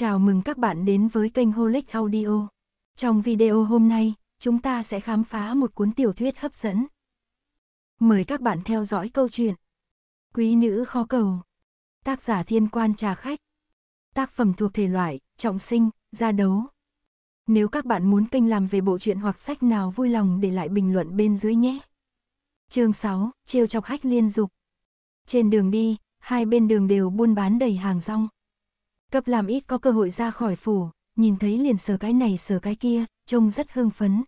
Chào mừng các bạn đến với kênh Holic Audio. Trong video hôm nay, chúng ta sẽ khám phá một cuốn tiểu thuyết hấp dẫn. Mời các bạn theo dõi câu chuyện Quý nữ khó cầu Tác giả thiên quan trà khách Tác phẩm thuộc thể loại, trọng sinh, gia đấu Nếu các bạn muốn kênh làm về bộ truyện hoặc sách nào vui lòng để lại bình luận bên dưới nhé. Chương 6, trêu chọc hách liên dục Trên đường đi, hai bên đường đều buôn bán đầy hàng rong. Cấp làm ít có cơ hội ra khỏi phủ, nhìn thấy liền sờ cái này sờ cái kia, trông rất hưng phấn.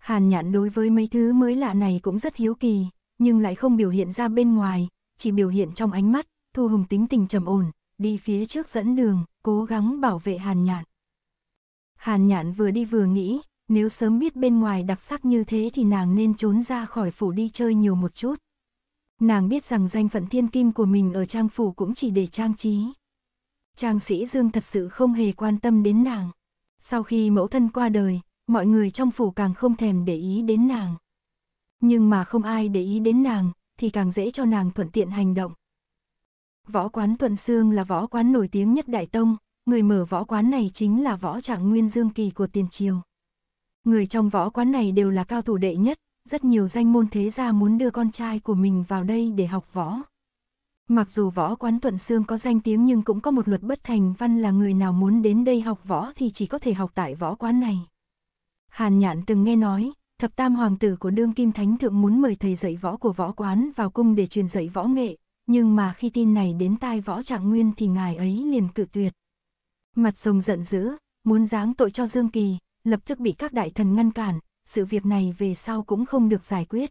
Hàn nhạn đối với mấy thứ mới lạ này cũng rất hiếu kỳ, nhưng lại không biểu hiện ra bên ngoài, chỉ biểu hiện trong ánh mắt, Thu Hùng tính tình trầm ổn, đi phía trước dẫn đường, cố gắng bảo vệ Hàn nhạn. Hàn nhạn vừa đi vừa nghĩ, nếu sớm biết bên ngoài đặc sắc như thế thì nàng nên trốn ra khỏi phủ đi chơi nhiều một chút. Nàng biết rằng danh phận thiên kim của mình ở trang phủ cũng chỉ để trang trí. Trang Sĩ Dương thật sự không hề quan tâm đến nàng. Sau khi mẫu thân qua đời, mọi người trong phủ càng không thèm để ý đến nàng. Nhưng mà không ai để ý đến nàng, thì càng dễ cho nàng thuận tiện hành động. Võ quán thuận Sương là võ quán nổi tiếng nhất Đại Tông, người mở võ quán này chính là võ trạng nguyên dương kỳ của tiền triều. Người trong võ quán này đều là cao thủ đệ nhất, rất nhiều danh môn thế gia muốn đưa con trai của mình vào đây để học võ. Mặc dù võ quán Thuận Sương có danh tiếng nhưng cũng có một luật bất thành văn là người nào muốn đến đây học võ thì chỉ có thể học tại võ quán này. Hàn Nhạn từng nghe nói, thập tam hoàng tử của đương kim thánh thượng muốn mời thầy dạy võ của võ quán vào cung để truyền dạy võ nghệ, nhưng mà khi tin này đến tai võ trạng nguyên thì ngài ấy liền cự tuyệt. Mặt sông giận dữ, muốn giáng tội cho Dương Kỳ, lập tức bị các đại thần ngăn cản, sự việc này về sau cũng không được giải quyết.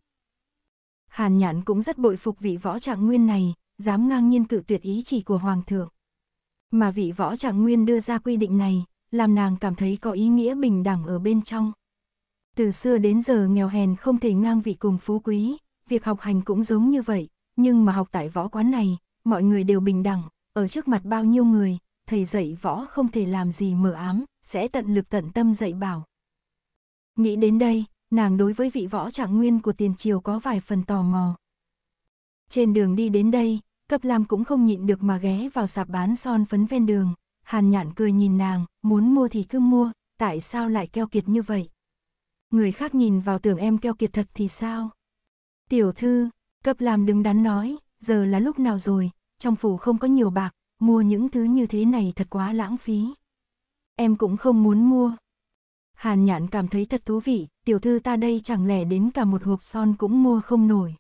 Hàn Nhãn cũng rất bội phục vị võ trạng nguyên này, dám ngang nhiên cự tuyệt ý chỉ của Hoàng thượng. Mà vị võ trạng nguyên đưa ra quy định này, làm nàng cảm thấy có ý nghĩa bình đẳng ở bên trong. Từ xưa đến giờ nghèo hèn không thể ngang vị cùng phú quý, việc học hành cũng giống như vậy, nhưng mà học tại võ quán này, mọi người đều bình đẳng, ở trước mặt bao nhiêu người, thầy dạy võ không thể làm gì mờ ám, sẽ tận lực tận tâm dạy bảo. Nghĩ đến đây, nàng đối với vị võ trạng nguyên của tiền triều có vài phần tò mò. Trên đường đi đến đây, Cấp Lam cũng không nhịn được mà ghé vào sạp bán son phấn ven đường, hàn nhạn cười nhìn nàng, muốn mua thì cứ mua, tại sao lại keo kiệt như vậy? Người khác nhìn vào tưởng em keo kiệt thật thì sao? Tiểu thư, cấp làm đứng đắn nói, giờ là lúc nào rồi, trong phủ không có nhiều bạc, mua những thứ như thế này thật quá lãng phí. Em cũng không muốn mua. Hàn nhạn cảm thấy thật thú vị, tiểu thư ta đây chẳng lẽ đến cả một hộp son cũng mua không nổi.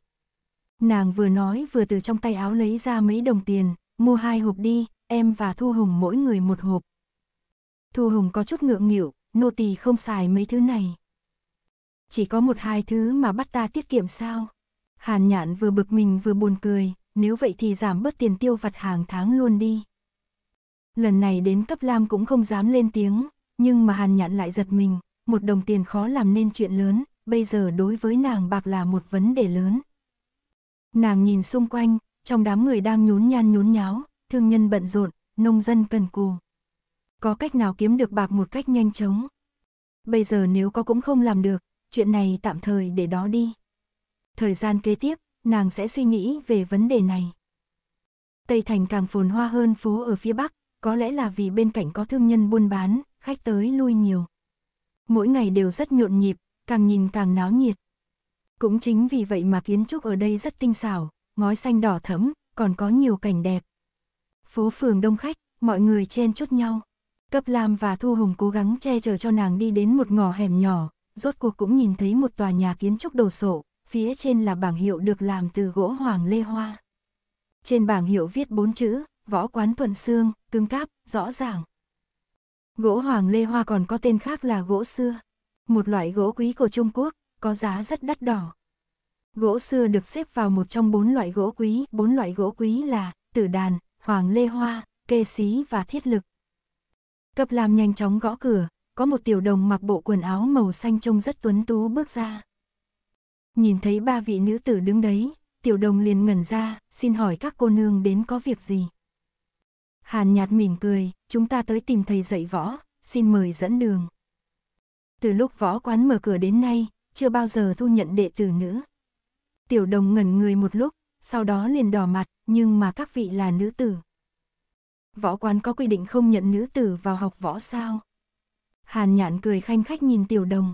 Nàng vừa nói vừa từ trong tay áo lấy ra mấy đồng tiền, mua hai hộp đi, em và Thu Hùng mỗi người một hộp. Thu Hùng có chút ngượng nghịu, nô tỳ không xài mấy thứ này. Chỉ có một hai thứ mà bắt ta tiết kiệm sao? Hàn nhạn vừa bực mình vừa buồn cười, nếu vậy thì giảm bớt tiền tiêu vặt hàng tháng luôn đi. Lần này đến cấp Lam cũng không dám lên tiếng, nhưng mà Hàn nhạn lại giật mình, một đồng tiền khó làm nên chuyện lớn, bây giờ đối với nàng bạc là một vấn đề lớn. Nàng nhìn xung quanh, trong đám người đang nhún nhan nhún nháo, thương nhân bận rộn, nông dân cần cù. Có cách nào kiếm được bạc một cách nhanh chóng? Bây giờ nếu có cũng không làm được, chuyện này tạm thời để đó đi. Thời gian kế tiếp, nàng sẽ suy nghĩ về vấn đề này. Tây Thành càng phồn hoa hơn phố ở phía Bắc, có lẽ là vì bên cạnh có thương nhân buôn bán, khách tới lui nhiều. Mỗi ngày đều rất nhộn nhịp, càng nhìn càng náo nhiệt. Cũng chính vì vậy mà kiến trúc ở đây rất tinh xảo, ngói xanh đỏ thẫm, còn có nhiều cảnh đẹp. Phố phường đông khách, mọi người chen chúc nhau. Cấp Lam và Thu Hùng cố gắng che chở cho nàng đi đến một ngõ hẻm nhỏ, rốt cuộc cũng nhìn thấy một tòa nhà kiến trúc đồ sộ, phía trên là bảng hiệu được làm từ gỗ hoàng lê hoa. Trên bảng hiệu viết bốn chữ, võ quán thuần xương, cưng cáp, rõ ràng. Gỗ hoàng lê hoa còn có tên khác là gỗ xưa, một loại gỗ quý của Trung Quốc, có giá rất đắt đỏ. Gỗ xưa được xếp vào một trong bốn loại gỗ quý, bốn loại gỗ quý là tử đàn, hoàng lê hoa, kê xí và thiết lực. Cập làm nhanh chóng gõ cửa, có một tiểu đồng mặc bộ quần áo màu xanh trông rất tuấn tú bước ra. Nhìn thấy ba vị nữ tử đứng đấy, tiểu đồng liền ngẩn ra, xin hỏi các cô nương đến có việc gì. Hàn nhạt mỉm cười, chúng ta tới tìm thầy dạy võ, xin mời dẫn đường. Từ lúc võ quán mở cửa đến nay, chưa bao giờ thu nhận đệ tử nữa. Tiểu đồng ngẩn người một lúc, sau đó liền đỏ mặt, nhưng mà các vị là nữ tử. Võ quán có quy định không nhận nữ tử vào học võ sao? Hàn nhạn cười khanh khách nhìn tiểu đồng.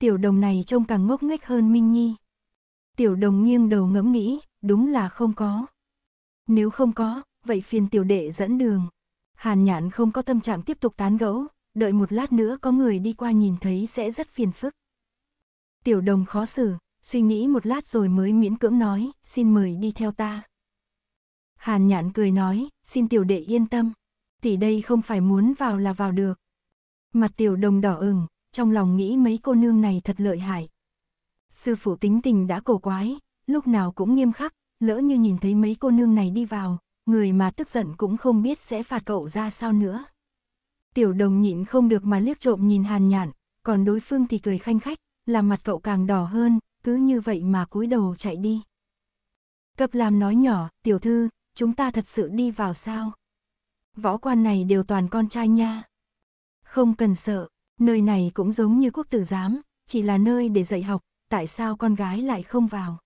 Tiểu đồng này trông càng ngốc nghếch hơn Minh Nhi. Tiểu đồng nghiêng đầu ngẫm nghĩ, đúng là không có. Nếu không có, vậy phiền tiểu đệ dẫn đường. Hàn nhạn không có tâm trạng tiếp tục tán gẫu, đợi một lát nữa có người đi qua nhìn thấy sẽ rất phiền phức. Tiểu đồng khó xử, suy nghĩ một lát rồi mới miễn cưỡng nói, xin mời đi theo ta. Hàn nhạn cười nói, xin tiểu đệ yên tâm, tỷ đây không phải muốn vào là vào được. Mặt tiểu đồng đỏ ửng, trong lòng nghĩ mấy cô nương này thật lợi hại. Sư phụ tính tình đã cổ quái, lúc nào cũng nghiêm khắc, lỡ như nhìn thấy mấy cô nương này đi vào, người mà tức giận cũng không biết sẽ phạt cậu ra sao nữa. Tiểu đồng nhịn không được mà liếc trộm nhìn hàn nhạn, còn đối phương thì cười khanh khách, là mặt cậu càng đỏ hơn, cứ như vậy mà cúi đầu chạy đi. Cập làm nói nhỏ, tiểu thư, chúng ta thật sự đi vào sao? Võ quan này đều toàn con trai nha. Không cần sợ, nơi này cũng giống như quốc tử giám, chỉ là nơi để dạy học, tại sao con gái lại không vào?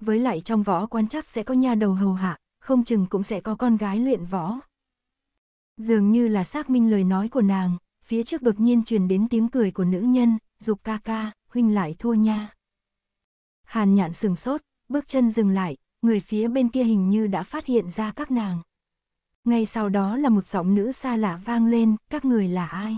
Với lại trong võ quan chắc sẽ có nha đầu hầu hạ, không chừng cũng sẽ có con gái luyện võ. Dường như là xác minh lời nói của nàng, phía trước đột nhiên truyền đến tiếng cười của nữ nhân, dục ca ca huynh lại thua nha. Hàn nhạn sừng sốt, bước chân dừng lại, người phía bên kia hình như đã phát hiện ra các nàng. Ngay sau đó là một giọng nữ xa lạ vang lên, các người là ai?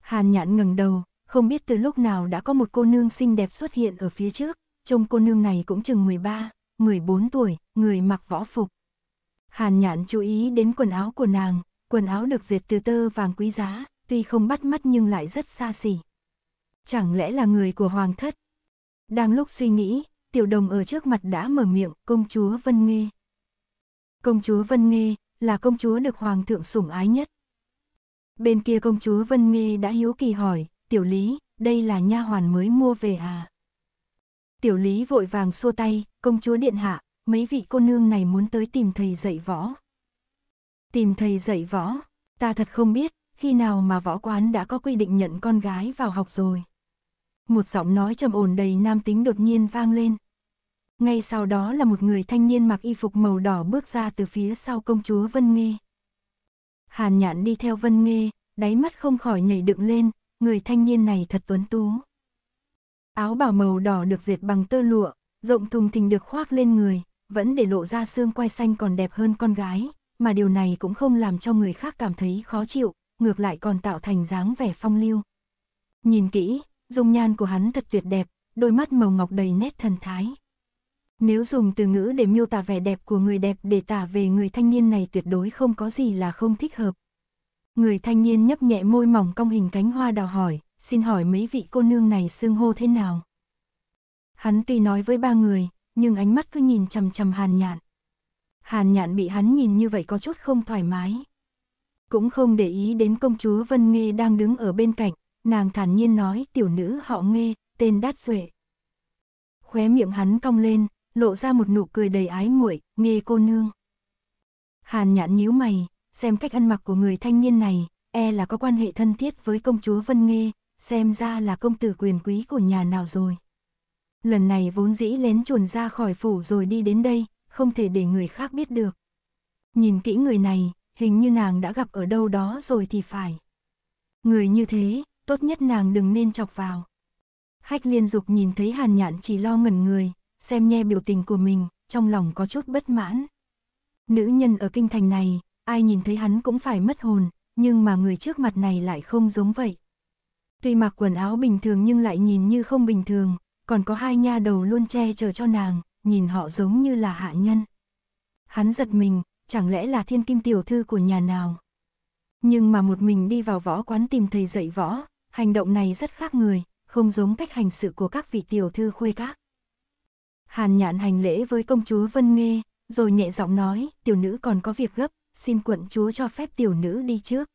Hàn nhạn ngẩng đầu, không biết từ lúc nào đã có một cô nương xinh đẹp xuất hiện ở phía trước, trông cô nương này cũng chừng 13, 14 tuổi, người mặc võ phục. Hàn nhạn chú ý đến quần áo của nàng, quần áo được dệt từ tơ vàng quý giá, tuy không bắt mắt nhưng lại rất xa xỉ chẳng lẽ là người của hoàng thất? Đang lúc suy nghĩ, tiểu đồng ở trước mặt đã mở miệng, công chúa Vân Nghê. Công chúa Vân Nghê là công chúa được hoàng thượng sủng ái nhất. Bên kia công chúa Vân Nghê đã hiếu kỳ hỏi, tiểu lý, đây là nha hoàn mới mua về à? Tiểu lý vội vàng xua tay, công chúa điện hạ, mấy vị cô nương này muốn tới tìm thầy dạy võ. Tìm thầy dạy võ, ta thật không biết, khi nào mà võ quán đã có quy định nhận con gái vào học rồi một giọng nói trầm ổn đầy nam tính đột nhiên vang lên. Ngay sau đó là một người thanh niên mặc y phục màu đỏ bước ra từ phía sau công chúa Vân Nghê. Hàn nhạn đi theo Vân Nghê, đáy mắt không khỏi nhảy đựng lên, người thanh niên này thật tuấn tú. Áo bảo màu đỏ được dệt bằng tơ lụa, rộng thùng thình được khoác lên người, vẫn để lộ ra xương quai xanh còn đẹp hơn con gái, mà điều này cũng không làm cho người khác cảm thấy khó chịu, ngược lại còn tạo thành dáng vẻ phong lưu. Nhìn kỹ, dung nhan của hắn thật tuyệt đẹp, đôi mắt màu ngọc đầy nét thần thái. Nếu dùng từ ngữ để miêu tả vẻ đẹp của người đẹp để tả về người thanh niên này tuyệt đối không có gì là không thích hợp. Người thanh niên nhấp nhẹ môi mỏng cong hình cánh hoa đào hỏi, xin hỏi mấy vị cô nương này xương hô thế nào? Hắn tuy nói với ba người, nhưng ánh mắt cứ nhìn chằm chằm hàn nhạn. Hàn nhạn bị hắn nhìn như vậy có chút không thoải mái. Cũng không để ý đến công chúa Vân Nghê đang đứng ở bên cạnh, nàng thản nhiên nói tiểu nữ họ nghe, tên đát duệ. Khóe miệng hắn cong lên, lộ ra một nụ cười đầy ái muội, nghe cô nương. Hàn nhãn nhíu mày, xem cách ăn mặc của người thanh niên này, e là có quan hệ thân thiết với công chúa Vân Nghê, xem ra là công tử quyền quý của nhà nào rồi. Lần này vốn dĩ lén chuồn ra khỏi phủ rồi đi đến đây, không thể để người khác biết được. Nhìn kỹ người này, hình như nàng đã gặp ở đâu đó rồi thì phải. Người như thế, tốt nhất nàng đừng nên chọc vào. Hách liên dục nhìn thấy hàn nhạn chỉ lo ngẩn người, xem nghe biểu tình của mình, trong lòng có chút bất mãn. Nữ nhân ở kinh thành này, ai nhìn thấy hắn cũng phải mất hồn, nhưng mà người trước mặt này lại không giống vậy. Tuy mặc quần áo bình thường nhưng lại nhìn như không bình thường, còn có hai nha đầu luôn che chở cho nàng, nhìn họ giống như là hạ nhân. Hắn giật mình, chẳng lẽ là thiên kim tiểu thư của nhà nào? Nhưng mà một mình đi vào võ quán tìm thầy dạy võ, hành động này rất khác người, không giống cách hành sự của các vị tiểu thư khuê các. Hàn nhạn hành lễ với công chúa Vân Nghê, rồi nhẹ giọng nói, tiểu nữ còn có việc gấp, xin quận chúa cho phép tiểu nữ đi trước.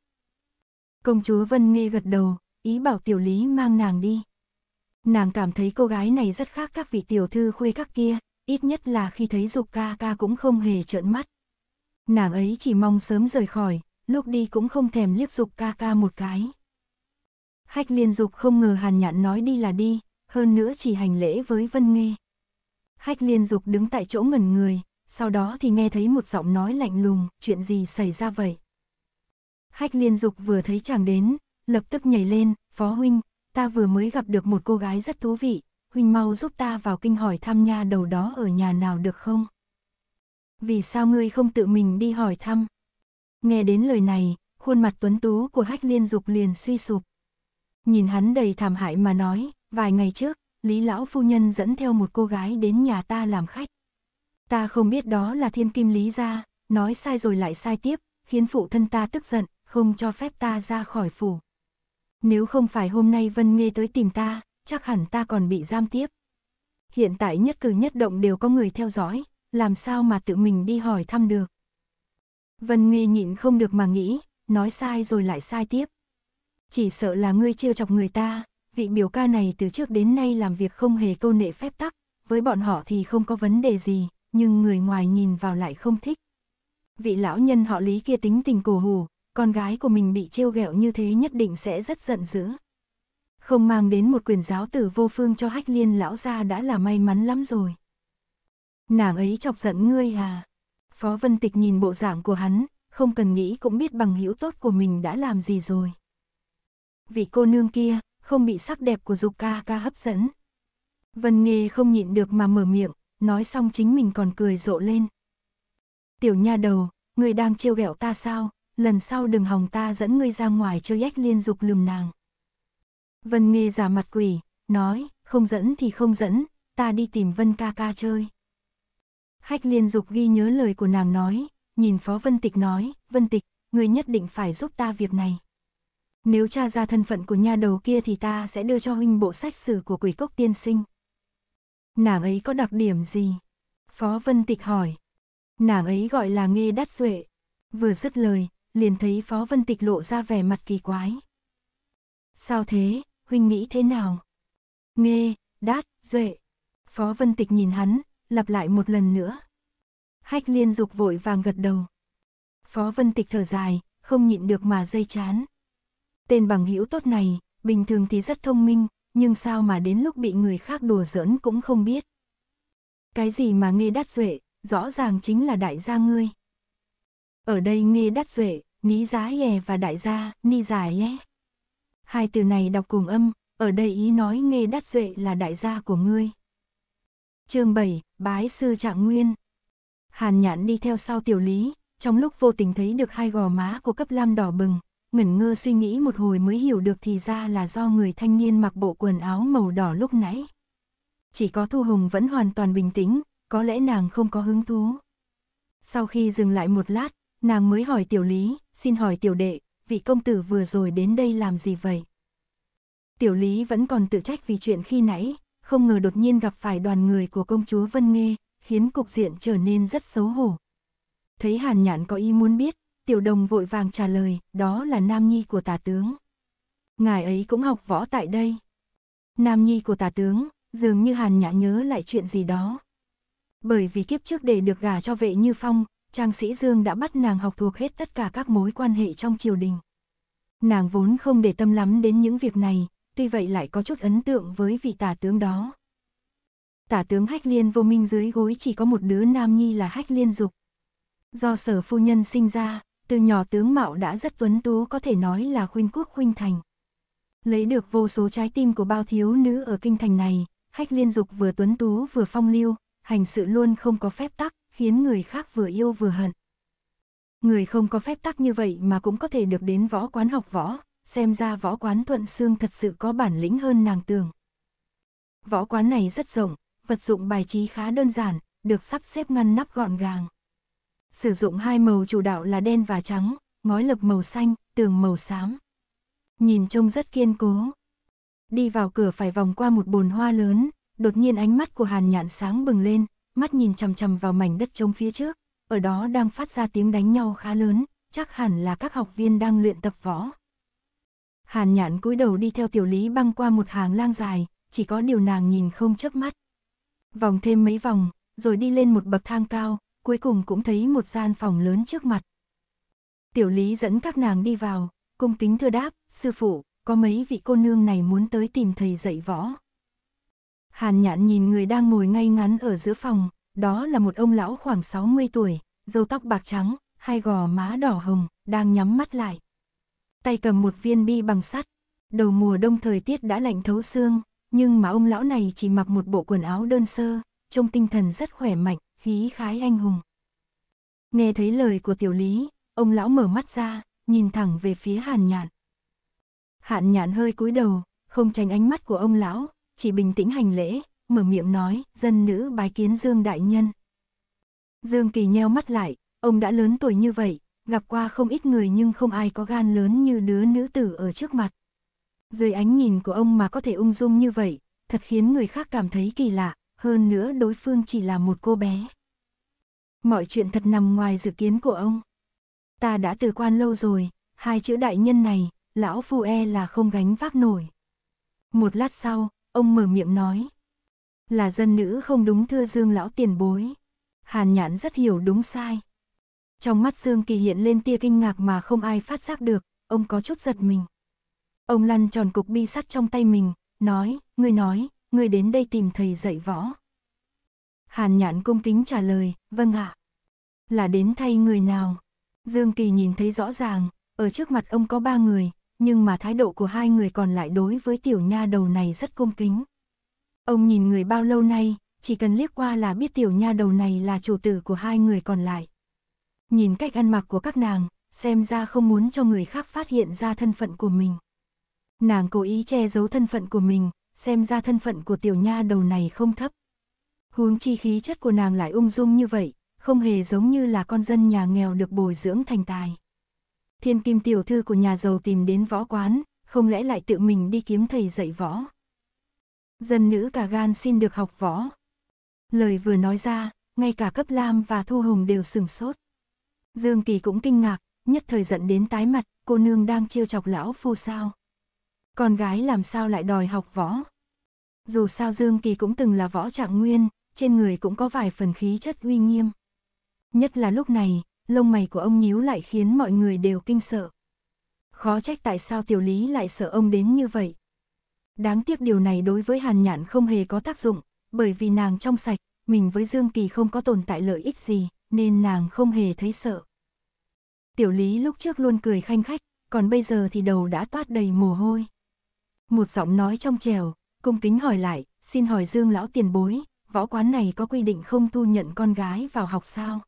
Công chúa Vân Nghê gật đầu, ý bảo tiểu lý mang nàng đi. Nàng cảm thấy cô gái này rất khác các vị tiểu thư khuê các kia, ít nhất là khi thấy dục ca ca cũng không hề trợn mắt. Nàng ấy chỉ mong sớm rời khỏi, lúc đi cũng không thèm liếc dục ca ca một cái. Hách liên dục không ngờ hàn nhạn nói đi là đi, hơn nữa chỉ hành lễ với Vân Nghê. Hách liên dục đứng tại chỗ ngẩn người, sau đó thì nghe thấy một giọng nói lạnh lùng, chuyện gì xảy ra vậy? Hách liên dục vừa thấy chàng đến, lập tức nhảy lên, phó huynh, ta vừa mới gặp được một cô gái rất thú vị, huynh mau giúp ta vào kinh hỏi thăm nha đầu đó ở nhà nào được không? Vì sao ngươi không tự mình đi hỏi thăm? Nghe đến lời này, khuôn mặt tuấn tú của hách liên dục liền suy sụp. Nhìn hắn đầy thảm hại mà nói, vài ngày trước, Lý Lão Phu Nhân dẫn theo một cô gái đến nhà ta làm khách. Ta không biết đó là thiên kim Lý gia, nói sai rồi lại sai tiếp, khiến phụ thân ta tức giận, không cho phép ta ra khỏi phủ. Nếu không phải hôm nay Vân Nghê tới tìm ta, chắc hẳn ta còn bị giam tiếp. Hiện tại nhất cử nhất động đều có người theo dõi, làm sao mà tự mình đi hỏi thăm được. Vân Nghê nhịn không được mà nghĩ, nói sai rồi lại sai tiếp. Chỉ sợ là ngươi trêu chọc người ta, vị biểu ca này từ trước đến nay làm việc không hề câu nệ phép tắc, với bọn họ thì không có vấn đề gì, nhưng người ngoài nhìn vào lại không thích. Vị lão nhân họ lý kia tính tình cổ hù, con gái của mình bị trêu ghẹo như thế nhất định sẽ rất giận dữ. Không mang đến một quyền giáo tử vô phương cho hách liên lão gia đã là may mắn lắm rồi. Nàng ấy chọc giận ngươi à? Phó Vân Tịch nhìn bộ dạng của hắn, không cần nghĩ cũng biết bằng hữu tốt của mình đã làm gì rồi vì cô nương kia, không bị sắc đẹp của dục ca ca hấp dẫn. Vân Nghê không nhịn được mà mở miệng, nói xong chính mình còn cười rộ lên. Tiểu nha đầu, người đang trêu ghẹo ta sao, lần sau đừng hòng ta dẫn ngươi ra ngoài chơi ếch liên dục lùm nàng. Vân Nghê giả mặt quỷ, nói, không dẫn thì không dẫn, ta đi tìm Vân ca ca chơi. Hách liên dục ghi nhớ lời của nàng nói, nhìn Phó Vân Tịch nói, Vân Tịch, ngươi nhất định phải giúp ta việc này. Nếu tra ra thân phận của nha đầu kia thì ta sẽ đưa cho huynh bộ sách sử của quỷ cốc tiên sinh. Nàng ấy có đặc điểm gì? Phó Vân Tịch hỏi. Nàng ấy gọi là nghe đắt duệ. Vừa dứt lời, liền thấy Phó Vân Tịch lộ ra vẻ mặt kỳ quái. Sao thế, huynh nghĩ thế nào? Nghe, đát, duệ. Phó Vân Tịch nhìn hắn, lặp lại một lần nữa. Hách liên dục vội vàng gật đầu. Phó Vân Tịch thở dài, không nhịn được mà dây chán. Tên bằng hữu tốt này, bình thường thì rất thông minh, nhưng sao mà đến lúc bị người khác đùa giỡn cũng không biết. Cái gì mà nghe đắt duệ, rõ ràng chính là đại gia ngươi. Ở đây nghe đắt duệ, ní giá yè và đại gia, ni giải yé. Hai từ này đọc cùng âm, ở đây ý nói nghe đắt duệ là đại gia của ngươi. chương 7, Bái Sư Trạng Nguyên Hàn nhãn đi theo sau tiểu lý, trong lúc vô tình thấy được hai gò má của cấp lam đỏ bừng, ngẩn ngơ suy nghĩ một hồi mới hiểu được thì ra là do người thanh niên mặc bộ quần áo màu đỏ lúc nãy. Chỉ có Thu Hồng vẫn hoàn toàn bình tĩnh, có lẽ nàng không có hứng thú. Sau khi dừng lại một lát, nàng mới hỏi tiểu lý, xin hỏi tiểu đệ, vị công tử vừa rồi đến đây làm gì vậy? Tiểu lý vẫn còn tự trách vì chuyện khi nãy, không ngờ đột nhiên gặp phải đoàn người của công chúa Vân Nghê, khiến cục diện trở nên rất xấu hổ. Thấy hàn nhãn có ý muốn biết, Tiểu đồng vội vàng trả lời, đó là nam nhi của tả tướng. Ngài ấy cũng học võ tại đây. Nam nhi của tả tướng, dường như hàn nhã nhớ lại chuyện gì đó. Bởi vì kiếp trước để được gả cho vệ như phong, Trang Sĩ Dương đã bắt nàng học thuộc hết tất cả các mối quan hệ trong triều đình. Nàng vốn không để tâm lắm đến những việc này, tuy vậy lại có chút ấn tượng với vị tả tướng đó. Tả tướng Hách Liên vô minh dưới gối chỉ có một đứa nam nhi là Hách Liên Dục. Do sở phu nhân sinh ra, từ nhỏ tướng mạo đã rất tuấn tú có thể nói là khuynh quốc khuynh thành. Lấy được vô số trái tim của bao thiếu nữ ở kinh thành này, hách liên dục vừa tuấn tú vừa phong lưu, hành sự luôn không có phép tắc, khiến người khác vừa yêu vừa hận. Người không có phép tắc như vậy mà cũng có thể được đến võ quán học võ, xem ra võ quán thuận xương thật sự có bản lĩnh hơn nàng tường. Võ quán này rất rộng, vật dụng bài trí khá đơn giản, được sắp xếp ngăn nắp gọn gàng. Sử dụng hai màu chủ đạo là đen và trắng, ngói lập màu xanh, tường màu xám. Nhìn trông rất kiên cố. Đi vào cửa phải vòng qua một bồn hoa lớn, đột nhiên ánh mắt của Hàn Nhạn sáng bừng lên, mắt nhìn chằm chằm vào mảnh đất trống phía trước, ở đó đang phát ra tiếng đánh nhau khá lớn, chắc hẳn là các học viên đang luyện tập võ. Hàn Nhạn cúi đầu đi theo Tiểu Lý băng qua một hàng lang dài, chỉ có điều nàng nhìn không chớp mắt. Vòng thêm mấy vòng, rồi đi lên một bậc thang cao, cuối cùng cũng thấy một gian phòng lớn trước mặt. Tiểu lý dẫn các nàng đi vào, cung kính thưa đáp, sư phụ, có mấy vị cô nương này muốn tới tìm thầy dạy võ. Hàn nhạn nhìn người đang ngồi ngay ngắn ở giữa phòng, đó là một ông lão khoảng 60 tuổi, râu tóc bạc trắng, hai gò má đỏ hồng, đang nhắm mắt lại. Tay cầm một viên bi bằng sắt, đầu mùa đông thời tiết đã lạnh thấu xương, nhưng mà ông lão này chỉ mặc một bộ quần áo đơn sơ, trông tinh thần rất khỏe mạnh, khí khái anh hùng. Nghe thấy lời của tiểu lý, ông lão mở mắt ra, nhìn thẳng về phía hàn nhạn. Hạn nhạn hơi cúi đầu, không tránh ánh mắt của ông lão, chỉ bình tĩnh hành lễ, mở miệng nói, dân nữ bái kiến Dương Đại Nhân. Dương Kỳ nheo mắt lại, ông đã lớn tuổi như vậy, gặp qua không ít người nhưng không ai có gan lớn như đứa nữ tử ở trước mặt. Dưới ánh nhìn của ông mà có thể ung dung như vậy, thật khiến người khác cảm thấy kỳ lạ, hơn nữa đối phương chỉ là một cô bé mọi chuyện thật nằm ngoài dự kiến của ông. Ta đã từ quan lâu rồi, hai chữ đại nhân này, lão phu e là không gánh vác nổi. Một lát sau, ông mở miệng nói. Là dân nữ không đúng thưa Dương lão tiền bối. Hàn nhãn rất hiểu đúng sai. Trong mắt Dương Kỳ hiện lên tia kinh ngạc mà không ai phát giác được, ông có chút giật mình. Ông lăn tròn cục bi sắt trong tay mình, nói, ngươi nói, ngươi đến đây tìm thầy dạy võ. Hàn nhãn cung kính trả lời, vâng ạ. À. Là đến thay người nào? Dương Kỳ nhìn thấy rõ ràng, ở trước mặt ông có ba người, nhưng mà thái độ của hai người còn lại đối với tiểu nha đầu này rất cung kính. Ông nhìn người bao lâu nay, chỉ cần liếc qua là biết tiểu nha đầu này là chủ tử của hai người còn lại. Nhìn cách ăn mặc của các nàng, xem ra không muốn cho người khác phát hiện ra thân phận của mình. Nàng cố ý che giấu thân phận của mình, xem ra thân phận của tiểu nha đầu này không thấp. Huống chi khí chất của nàng lại ung dung như vậy, không hề giống như là con dân nhà nghèo được bồi dưỡng thành tài. Thiên kim tiểu thư của nhà giàu tìm đến võ quán, không lẽ lại tự mình đi kiếm thầy dạy võ. Dân nữ cả gan xin được học võ. Lời vừa nói ra, ngay cả cấp Lam và Thu Hồng đều sừng sốt. Dương Kỳ cũng kinh ngạc, nhất thời giận đến tái mặt, cô nương đang chiêu chọc lão phu sao. Con gái làm sao lại đòi học võ. Dù sao Dương Kỳ cũng từng là võ trạng nguyên, trên người cũng có vài phần khí chất uy nghiêm. Nhất là lúc này, lông mày của ông nhíu lại khiến mọi người đều kinh sợ. Khó trách tại sao tiểu lý lại sợ ông đến như vậy. Đáng tiếc điều này đối với Hàn Nhạn không hề có tác dụng, bởi vì nàng trong sạch, mình với Dương Kỳ không có tồn tại lợi ích gì, nên nàng không hề thấy sợ. Tiểu lý lúc trước luôn cười khanh khách, còn bây giờ thì đầu đã toát đầy mồ hôi. Một giọng nói trong trèo, cung kính hỏi lại, xin hỏi Dương lão tiền bối, võ quán này có quy định không thu nhận con gái vào học sao?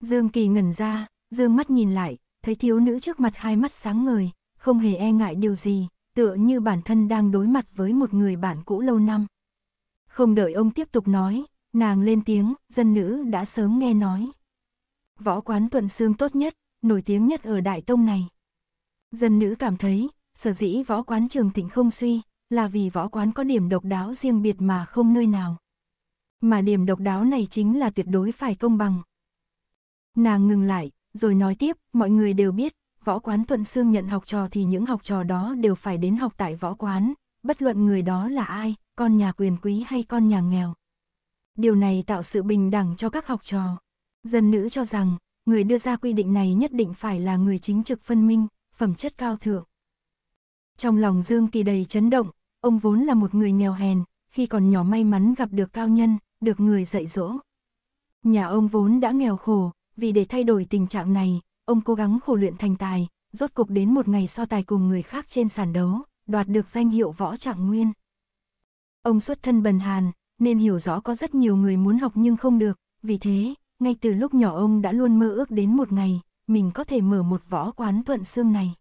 Dương Kỳ ngẩn ra, dương mắt nhìn lại, thấy thiếu nữ trước mặt hai mắt sáng ngời, không hề e ngại điều gì, tựa như bản thân đang đối mặt với một người bạn cũ lâu năm. Không đợi ông tiếp tục nói, nàng lên tiếng, dân nữ đã sớm nghe nói. Võ quán tuần xương tốt nhất, nổi tiếng nhất ở Đại Tông này. Dân nữ cảm thấy, sở dĩ võ quán trường thịnh không suy, là vì võ quán có điểm độc đáo riêng biệt mà không nơi nào. Mà điểm độc đáo này chính là tuyệt đối phải công bằng, Nàng ngừng lại, rồi nói tiếp, mọi người đều biết, võ quán thuận Sương nhận học trò thì những học trò đó đều phải đến học tại võ quán, bất luận người đó là ai, con nhà quyền quý hay con nhà nghèo. Điều này tạo sự bình đẳng cho các học trò. Dân nữ cho rằng, người đưa ra quy định này nhất định phải là người chính trực phân minh, phẩm chất cao thượng. Trong lòng Dương Kỳ đầy chấn động, ông vốn là một người nghèo hèn, khi còn nhỏ may mắn gặp được cao nhân, được người dạy dỗ. Nhà ông vốn đã nghèo khổ, vì để thay đổi tình trạng này, ông cố gắng khổ luyện thành tài, rốt cục đến một ngày so tài cùng người khác trên sàn đấu, đoạt được danh hiệu võ trạng nguyên. Ông xuất thân bần hàn, nên hiểu rõ có rất nhiều người muốn học nhưng không được, vì thế, ngay từ lúc nhỏ ông đã luôn mơ ước đến một ngày, mình có thể mở một võ quán thuận xương này.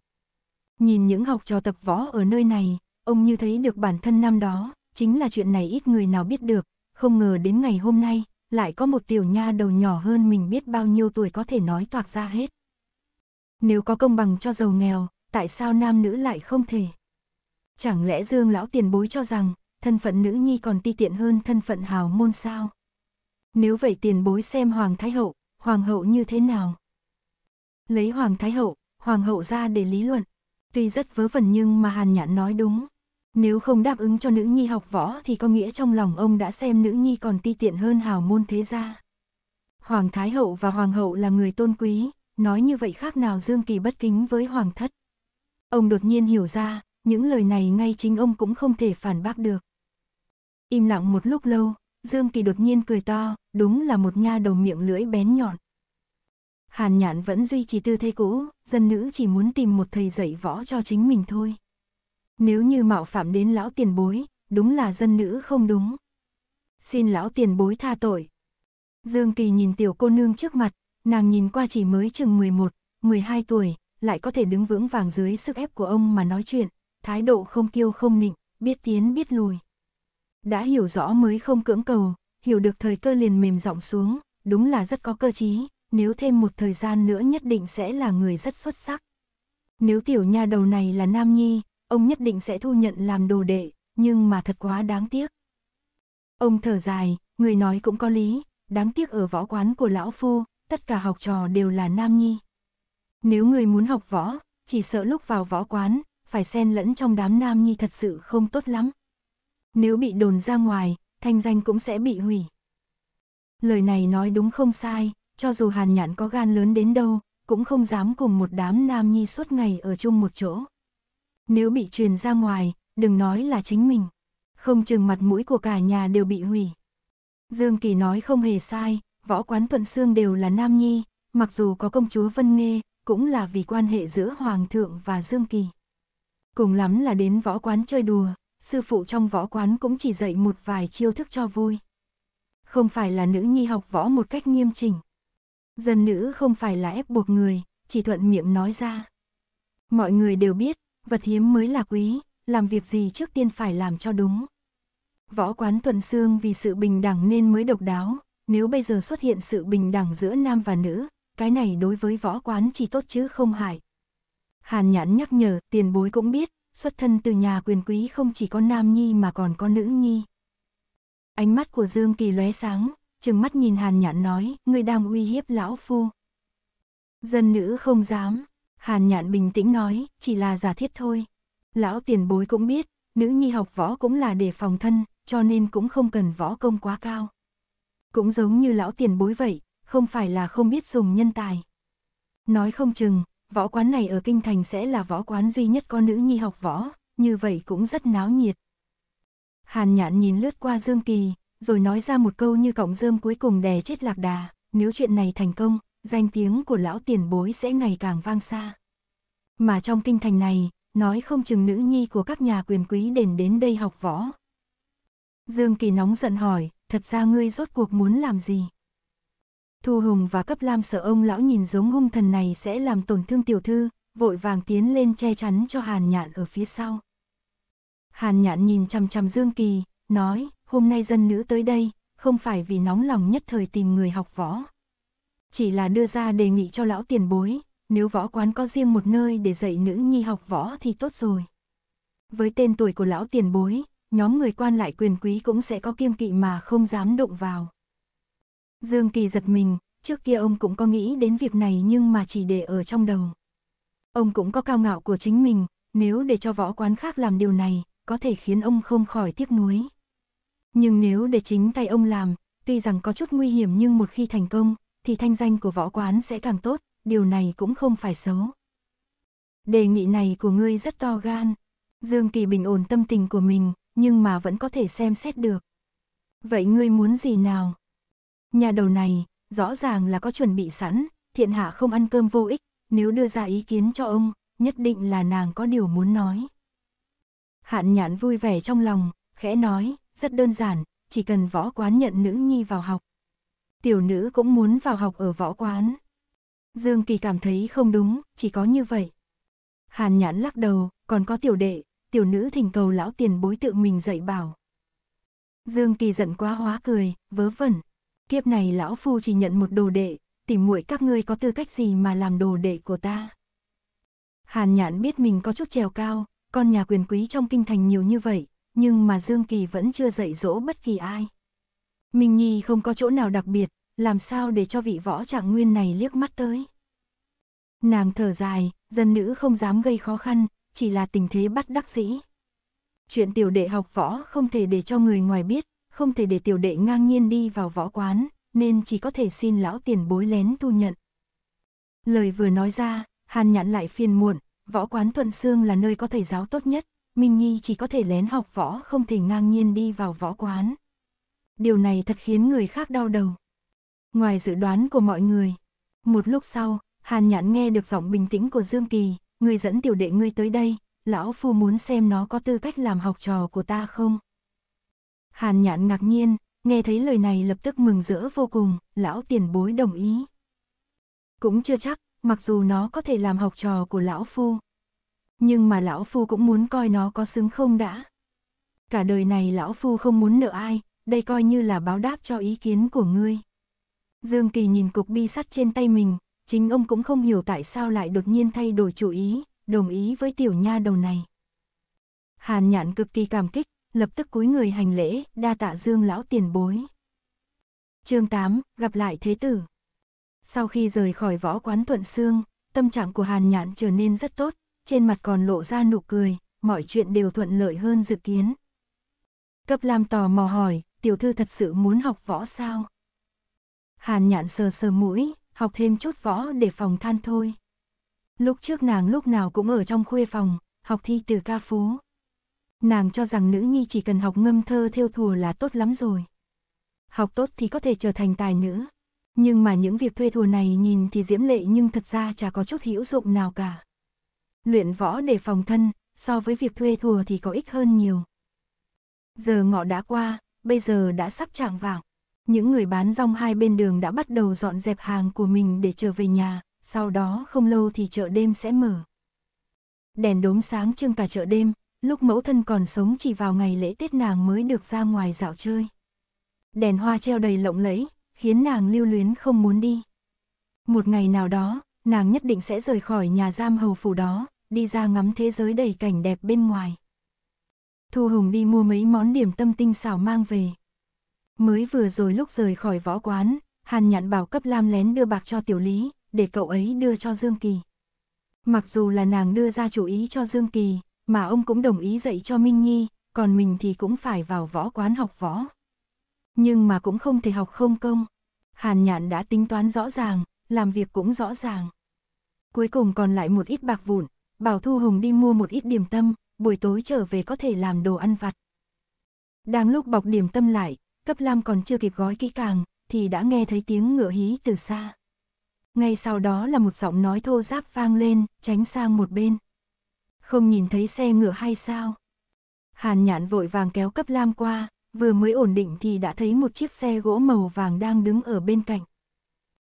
Nhìn những học trò tập võ ở nơi này, ông như thấy được bản thân năm đó, chính là chuyện này ít người nào biết được, không ngờ đến ngày hôm nay, lại có một tiểu nha đầu nhỏ hơn mình biết bao nhiêu tuổi có thể nói toạc ra hết. Nếu có công bằng cho giàu nghèo, tại sao nam nữ lại không thể? Chẳng lẽ Dương lão tiền bối cho rằng, thân phận nữ nhi còn ti tiện hơn thân phận hào môn sao? Nếu vậy tiền bối xem Hoàng Thái Hậu, Hoàng Hậu như thế nào? Lấy Hoàng Thái Hậu, Hoàng Hậu ra để lý luận. Tuy rất vớ vẩn nhưng mà Hàn Nhạn nói đúng. Nếu không đáp ứng cho nữ nhi học võ thì có nghĩa trong lòng ông đã xem nữ nhi còn ti tiện hơn hào môn thế gia. Hoàng Thái Hậu và Hoàng Hậu là người tôn quý, nói như vậy khác nào Dương Kỳ bất kính với Hoàng Thất. Ông đột nhiên hiểu ra, những lời này ngay chính ông cũng không thể phản bác được. Im lặng một lúc lâu, Dương Kỳ đột nhiên cười to, đúng là một nha đầu miệng lưỡi bén nhọn. Hàn Nhạn vẫn duy trì tư thế cũ, dân nữ chỉ muốn tìm một thầy dạy võ cho chính mình thôi. Nếu như mạo phạm đến lão tiền bối, đúng là dân nữ không đúng. Xin lão tiền bối tha tội. Dương Kỳ nhìn tiểu cô nương trước mặt, nàng nhìn qua chỉ mới chừng 11, 12 tuổi, lại có thể đứng vững vàng dưới sức ép của ông mà nói chuyện, thái độ không kiêu không nịnh, biết tiến biết lùi. Đã hiểu rõ mới không cưỡng cầu, hiểu được thời cơ liền mềm giọng xuống, đúng là rất có cơ trí, nếu thêm một thời gian nữa nhất định sẽ là người rất xuất sắc. Nếu tiểu nha đầu này là nam nhi, ông nhất định sẽ thu nhận làm đồ đệ, nhưng mà thật quá đáng tiếc. Ông thở dài, người nói cũng có lý, đáng tiếc ở võ quán của lão phu, tất cả học trò đều là nam nhi. Nếu người muốn học võ, chỉ sợ lúc vào võ quán, phải xen lẫn trong đám nam nhi thật sự không tốt lắm. Nếu bị đồn ra ngoài, thanh danh cũng sẽ bị hủy. Lời này nói đúng không sai, cho dù hàn nhãn có gan lớn đến đâu, cũng không dám cùng một đám nam nhi suốt ngày ở chung một chỗ. Nếu bị truyền ra ngoài, đừng nói là chính mình. Không chừng mặt mũi của cả nhà đều bị hủy. Dương Kỳ nói không hề sai, võ quán thuận xương đều là nam nhi, mặc dù có công chúa Vân Nghê, cũng là vì quan hệ giữa Hoàng thượng và Dương Kỳ. Cùng lắm là đến võ quán chơi đùa, sư phụ trong võ quán cũng chỉ dạy một vài chiêu thức cho vui. Không phải là nữ nhi học võ một cách nghiêm chỉnh. Dân nữ không phải là ép buộc người, chỉ thuận miệng nói ra. Mọi người đều biết, vật hiếm mới là quý, làm việc gì trước tiên phải làm cho đúng. Võ quán Tuần xương vì sự bình đẳng nên mới độc đáo, nếu bây giờ xuất hiện sự bình đẳng giữa nam và nữ, cái này đối với võ quán chỉ tốt chứ không hại. Hàn nhãn nhắc nhở, tiền bối cũng biết, xuất thân từ nhà quyền quý không chỉ có nam nhi mà còn có nữ nhi. Ánh mắt của Dương Kỳ lóe sáng, chừng mắt nhìn Hàn nhãn nói, người đang uy hiếp lão phu. Dân nữ không dám, Hàn nhạn bình tĩnh nói, chỉ là giả thiết thôi. Lão tiền bối cũng biết, nữ nhi học võ cũng là để phòng thân, cho nên cũng không cần võ công quá cao. Cũng giống như lão tiền bối vậy, không phải là không biết dùng nhân tài. Nói không chừng, võ quán này ở Kinh Thành sẽ là võ quán duy nhất có nữ nhi học võ, như vậy cũng rất náo nhiệt. Hàn nhạn nhìn lướt qua Dương Kỳ, rồi nói ra một câu như cọng dơm cuối cùng đè chết lạc đà, nếu chuyện này thành công, danh tiếng của lão tiền bối sẽ ngày càng vang xa. Mà trong kinh thành này, nói không chừng nữ nhi của các nhà quyền quý đền đến đây học võ. Dương Kỳ nóng giận hỏi, thật ra ngươi rốt cuộc muốn làm gì? Thu Hùng và cấp lam sợ ông lão nhìn giống hung thần này sẽ làm tổn thương tiểu thư, vội vàng tiến lên che chắn cho Hàn Nhạn ở phía sau. Hàn Nhạn nhìn chằm chằm Dương Kỳ, nói, hôm nay dân nữ tới đây, không phải vì nóng lòng nhất thời tìm người học võ, chỉ là đưa ra đề nghị cho lão tiền bối, nếu võ quán có riêng một nơi để dạy nữ nhi học võ thì tốt rồi. Với tên tuổi của lão tiền bối, nhóm người quan lại quyền quý cũng sẽ có kiêng kỵ mà không dám động vào. Dương Kỳ giật mình, trước kia ông cũng có nghĩ đến việc này nhưng mà chỉ để ở trong đầu. Ông cũng có cao ngạo của chính mình, nếu để cho võ quán khác làm điều này, có thể khiến ông không khỏi tiếc nuối. Nhưng nếu để chính tay ông làm, tuy rằng có chút nguy hiểm nhưng một khi thành công, thì thanh danh của võ quán sẽ càng tốt, điều này cũng không phải xấu. Đề nghị này của ngươi rất to gan. Dương Kỳ bình ổn tâm tình của mình, nhưng mà vẫn có thể xem xét được. Vậy ngươi muốn gì nào? Nhà đầu này, rõ ràng là có chuẩn bị sẵn, thiện hạ không ăn cơm vô ích, nếu đưa ra ý kiến cho ông, nhất định là nàng có điều muốn nói. Hạn nhãn vui vẻ trong lòng, khẽ nói, rất đơn giản, chỉ cần võ quán nhận nữ nhi vào học, tiểu nữ cũng muốn vào học ở võ quán. Dương Kỳ cảm thấy không đúng, chỉ có như vậy. Hàn nhãn lắc đầu, còn có tiểu đệ, tiểu nữ thỉnh cầu lão tiền bối tự mình dạy bảo. Dương Kỳ giận quá hóa cười, vớ vẩn. Kiếp này lão phu chỉ nhận một đồ đệ, tìm muội các ngươi có tư cách gì mà làm đồ đệ của ta. Hàn nhãn biết mình có chút trèo cao, con nhà quyền quý trong kinh thành nhiều như vậy, nhưng mà Dương Kỳ vẫn chưa dạy dỗ bất kỳ ai. Minh Nhi không có chỗ nào đặc biệt, làm sao để cho vị võ trạng nguyên này liếc mắt tới. Nàng thở dài, dân nữ không dám gây khó khăn, chỉ là tình thế bắt đắc sĩ. Chuyện tiểu đệ học võ không thể để cho người ngoài biết, không thể để tiểu đệ ngang nhiên đi vào võ quán, nên chỉ có thể xin lão tiền bối lén tu nhận. Lời vừa nói ra, Hàn nhãn lại phiền muộn, võ quán Thuận Sương là nơi có thầy giáo tốt nhất, Minh Nhi chỉ có thể lén học võ không thể ngang nhiên đi vào võ quán điều này thật khiến người khác đau đầu. Ngoài dự đoán của mọi người, một lúc sau, Hàn Nhãn nghe được giọng bình tĩnh của Dương Kỳ, người dẫn tiểu đệ ngươi tới đây, lão phu muốn xem nó có tư cách làm học trò của ta không. Hàn Nhãn ngạc nhiên, nghe thấy lời này lập tức mừng rỡ vô cùng, lão tiền bối đồng ý. Cũng chưa chắc, mặc dù nó có thể làm học trò của lão phu. Nhưng mà lão phu cũng muốn coi nó có xứng không đã. Cả đời này lão phu không muốn nợ ai, đây coi như là báo đáp cho ý kiến của ngươi. Dương Kỳ nhìn cục bi sắt trên tay mình, chính ông cũng không hiểu tại sao lại đột nhiên thay đổi chủ ý, đồng ý với tiểu nha đầu này. Hàn nhạn cực kỳ cảm kích, lập tức cúi người hành lễ, đa tạ Dương lão tiền bối. chương 8, gặp lại thế tử. Sau khi rời khỏi võ quán Thuận xương tâm trạng của Hàn nhạn trở nên rất tốt, trên mặt còn lộ ra nụ cười, mọi chuyện đều thuận lợi hơn dự kiến. Cấp Lam tò mò hỏi, tiểu thư thật sự muốn học võ sao? Hàn nhạn sờ sờ mũi, học thêm chút võ để phòng than thôi. Lúc trước nàng lúc nào cũng ở trong khuê phòng, học thi từ ca phú. Nàng cho rằng nữ nhi chỉ cần học ngâm thơ theo thùa là tốt lắm rồi. Học tốt thì có thể trở thành tài nữ. Nhưng mà những việc thuê thùa này nhìn thì diễm lệ nhưng thật ra chả có chút hữu dụng nào cả. Luyện võ để phòng thân, so với việc thuê thùa thì có ích hơn nhiều. Giờ ngọ đã qua, bây giờ đã sắp chạng vạng. Những người bán rong hai bên đường đã bắt đầu dọn dẹp hàng của mình để trở về nhà, sau đó không lâu thì chợ đêm sẽ mở. Đèn đốm sáng trưng cả chợ đêm, lúc mẫu thân còn sống chỉ vào ngày lễ Tết nàng mới được ra ngoài dạo chơi. Đèn hoa treo đầy lộng lẫy, khiến nàng lưu luyến không muốn đi. Một ngày nào đó, nàng nhất định sẽ rời khỏi nhà giam hầu phủ đó, đi ra ngắm thế giới đầy cảnh đẹp bên ngoài. Thu Hùng đi mua mấy món điểm tâm tinh xảo mang về. Mới vừa rồi lúc rời khỏi võ quán, Hàn Nhạn bảo cấp Lam lén đưa bạc cho Tiểu Lý, để cậu ấy đưa cho Dương Kỳ. Mặc dù là nàng đưa ra chủ ý cho Dương Kỳ, mà ông cũng đồng ý dạy cho Minh Nhi, còn mình thì cũng phải vào võ quán học võ. Nhưng mà cũng không thể học không công. Hàn Nhạn đã tính toán rõ ràng, làm việc cũng rõ ràng. Cuối cùng còn lại một ít bạc vụn, bảo Thu Hùng đi mua một ít điểm tâm, buổi tối trở về có thể làm đồ ăn vặt. Đang lúc bọc điểm tâm lại, cấp lam còn chưa kịp gói kỹ càng, thì đã nghe thấy tiếng ngựa hí từ xa. Ngay sau đó là một giọng nói thô giáp vang lên, tránh sang một bên. Không nhìn thấy xe ngựa hay sao? Hàn nhạn vội vàng kéo cấp lam qua, vừa mới ổn định thì đã thấy một chiếc xe gỗ màu vàng đang đứng ở bên cạnh.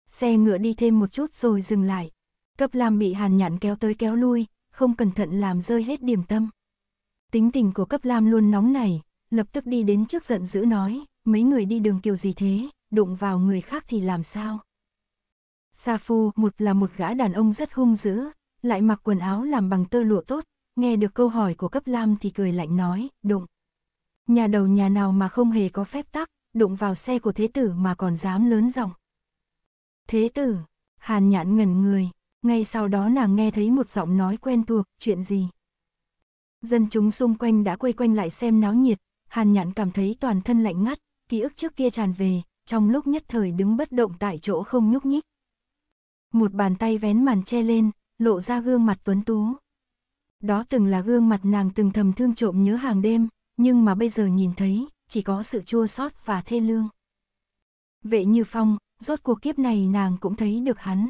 Xe ngựa đi thêm một chút rồi dừng lại. Cấp lam bị hàn nhạn kéo tới kéo lui, không cẩn thận làm rơi hết điểm tâm. Tính tình của cấp lam luôn nóng này, lập tức đi đến trước giận dữ nói, mấy người đi đường kiểu gì thế, đụng vào người khác thì làm sao? Sa Phu, một là một gã đàn ông rất hung dữ, lại mặc quần áo làm bằng tơ lụa tốt, nghe được câu hỏi của cấp lam thì cười lạnh nói, đụng. Nhà đầu nhà nào mà không hề có phép tắc, đụng vào xe của thế tử mà còn dám lớn giọng. Thế tử, hàn nhãn ngẩn người, ngay sau đó nàng nghe thấy một giọng nói quen thuộc, chuyện gì? dân chúng xung quanh đã quay quanh lại xem náo nhiệt, Hàn Nhạn cảm thấy toàn thân lạnh ngắt, ký ức trước kia tràn về, trong lúc nhất thời đứng bất động tại chỗ không nhúc nhích. Một bàn tay vén màn che lên, lộ ra gương mặt tuấn tú. Đó từng là gương mặt nàng từng thầm thương trộm nhớ hàng đêm, nhưng mà bây giờ nhìn thấy, chỉ có sự chua xót và thê lương. Vệ như phong, rốt cuộc kiếp này nàng cũng thấy được hắn.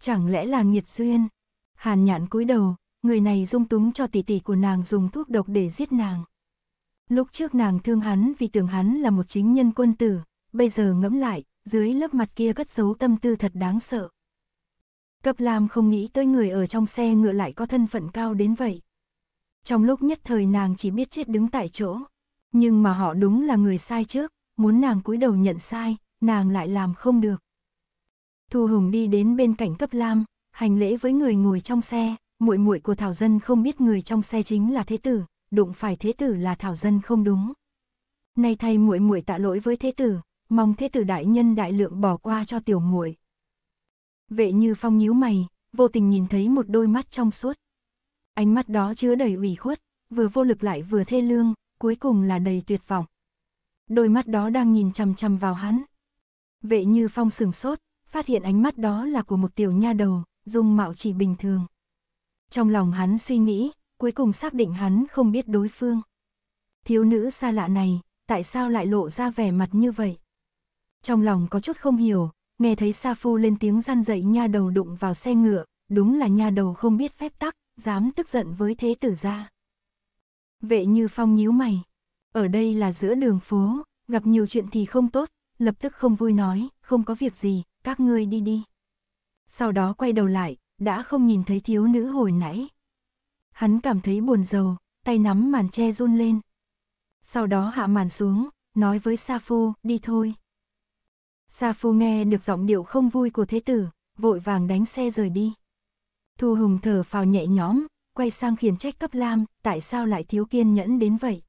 Chẳng lẽ là nghiệt duyên? Hàn nhạn cúi đầu, người này dung túng cho tỷ tỷ của nàng dùng thuốc độc để giết nàng. Lúc trước nàng thương hắn vì tưởng hắn là một chính nhân quân tử, bây giờ ngẫm lại, dưới lớp mặt kia cất giấu tâm tư thật đáng sợ. cấp Lam không nghĩ tới người ở trong xe ngựa lại có thân phận cao đến vậy. Trong lúc nhất thời nàng chỉ biết chết đứng tại chỗ, nhưng mà họ đúng là người sai trước, muốn nàng cúi đầu nhận sai, nàng lại làm không được. Thu Hùng đi đến bên cạnh Cấp Lam, hành lễ với người ngồi trong xe, muội muội của Thảo Dân không biết người trong xe chính là thế tử, đụng phải thế tử là Thảo Dân không đúng. Nay thay muội muội tạ lỗi với thế tử, mong thế tử đại nhân đại lượng bỏ qua cho tiểu muội. Vệ Như Phong nhíu mày, vô tình nhìn thấy một đôi mắt trong suốt. Ánh mắt đó chứa đầy ủy khuất, vừa vô lực lại vừa thê lương, cuối cùng là đầy tuyệt vọng. Đôi mắt đó đang nhìn chằm chằm vào hắn. Vệ Như Phong sừng sốt, phát hiện ánh mắt đó là của một tiểu nha đầu, dung mạo chỉ bình thường. Trong lòng hắn suy nghĩ, cuối cùng xác định hắn không biết đối phương. Thiếu nữ xa lạ này, tại sao lại lộ ra vẻ mặt như vậy? Trong lòng có chút không hiểu, nghe thấy Sa Phu lên tiếng gian dậy nha đầu đụng vào xe ngựa, đúng là nha đầu không biết phép tắc, dám tức giận với thế tử gia. Vệ như phong nhíu mày, ở đây là giữa đường phố, gặp nhiều chuyện thì không tốt, lập tức không vui nói, không có việc gì, các ngươi đi đi. Sau đó quay đầu lại, đã không nhìn thấy thiếu nữ hồi nãy. Hắn cảm thấy buồn rầu, tay nắm màn che run lên. Sau đó hạ màn xuống, nói với Sa Phu, đi thôi. Sa Phu nghe được giọng điệu không vui của thế tử, vội vàng đánh xe rời đi. Thu Hùng thở phào nhẹ nhõm, quay sang khiển trách cấp lam, tại sao lại thiếu kiên nhẫn đến vậy?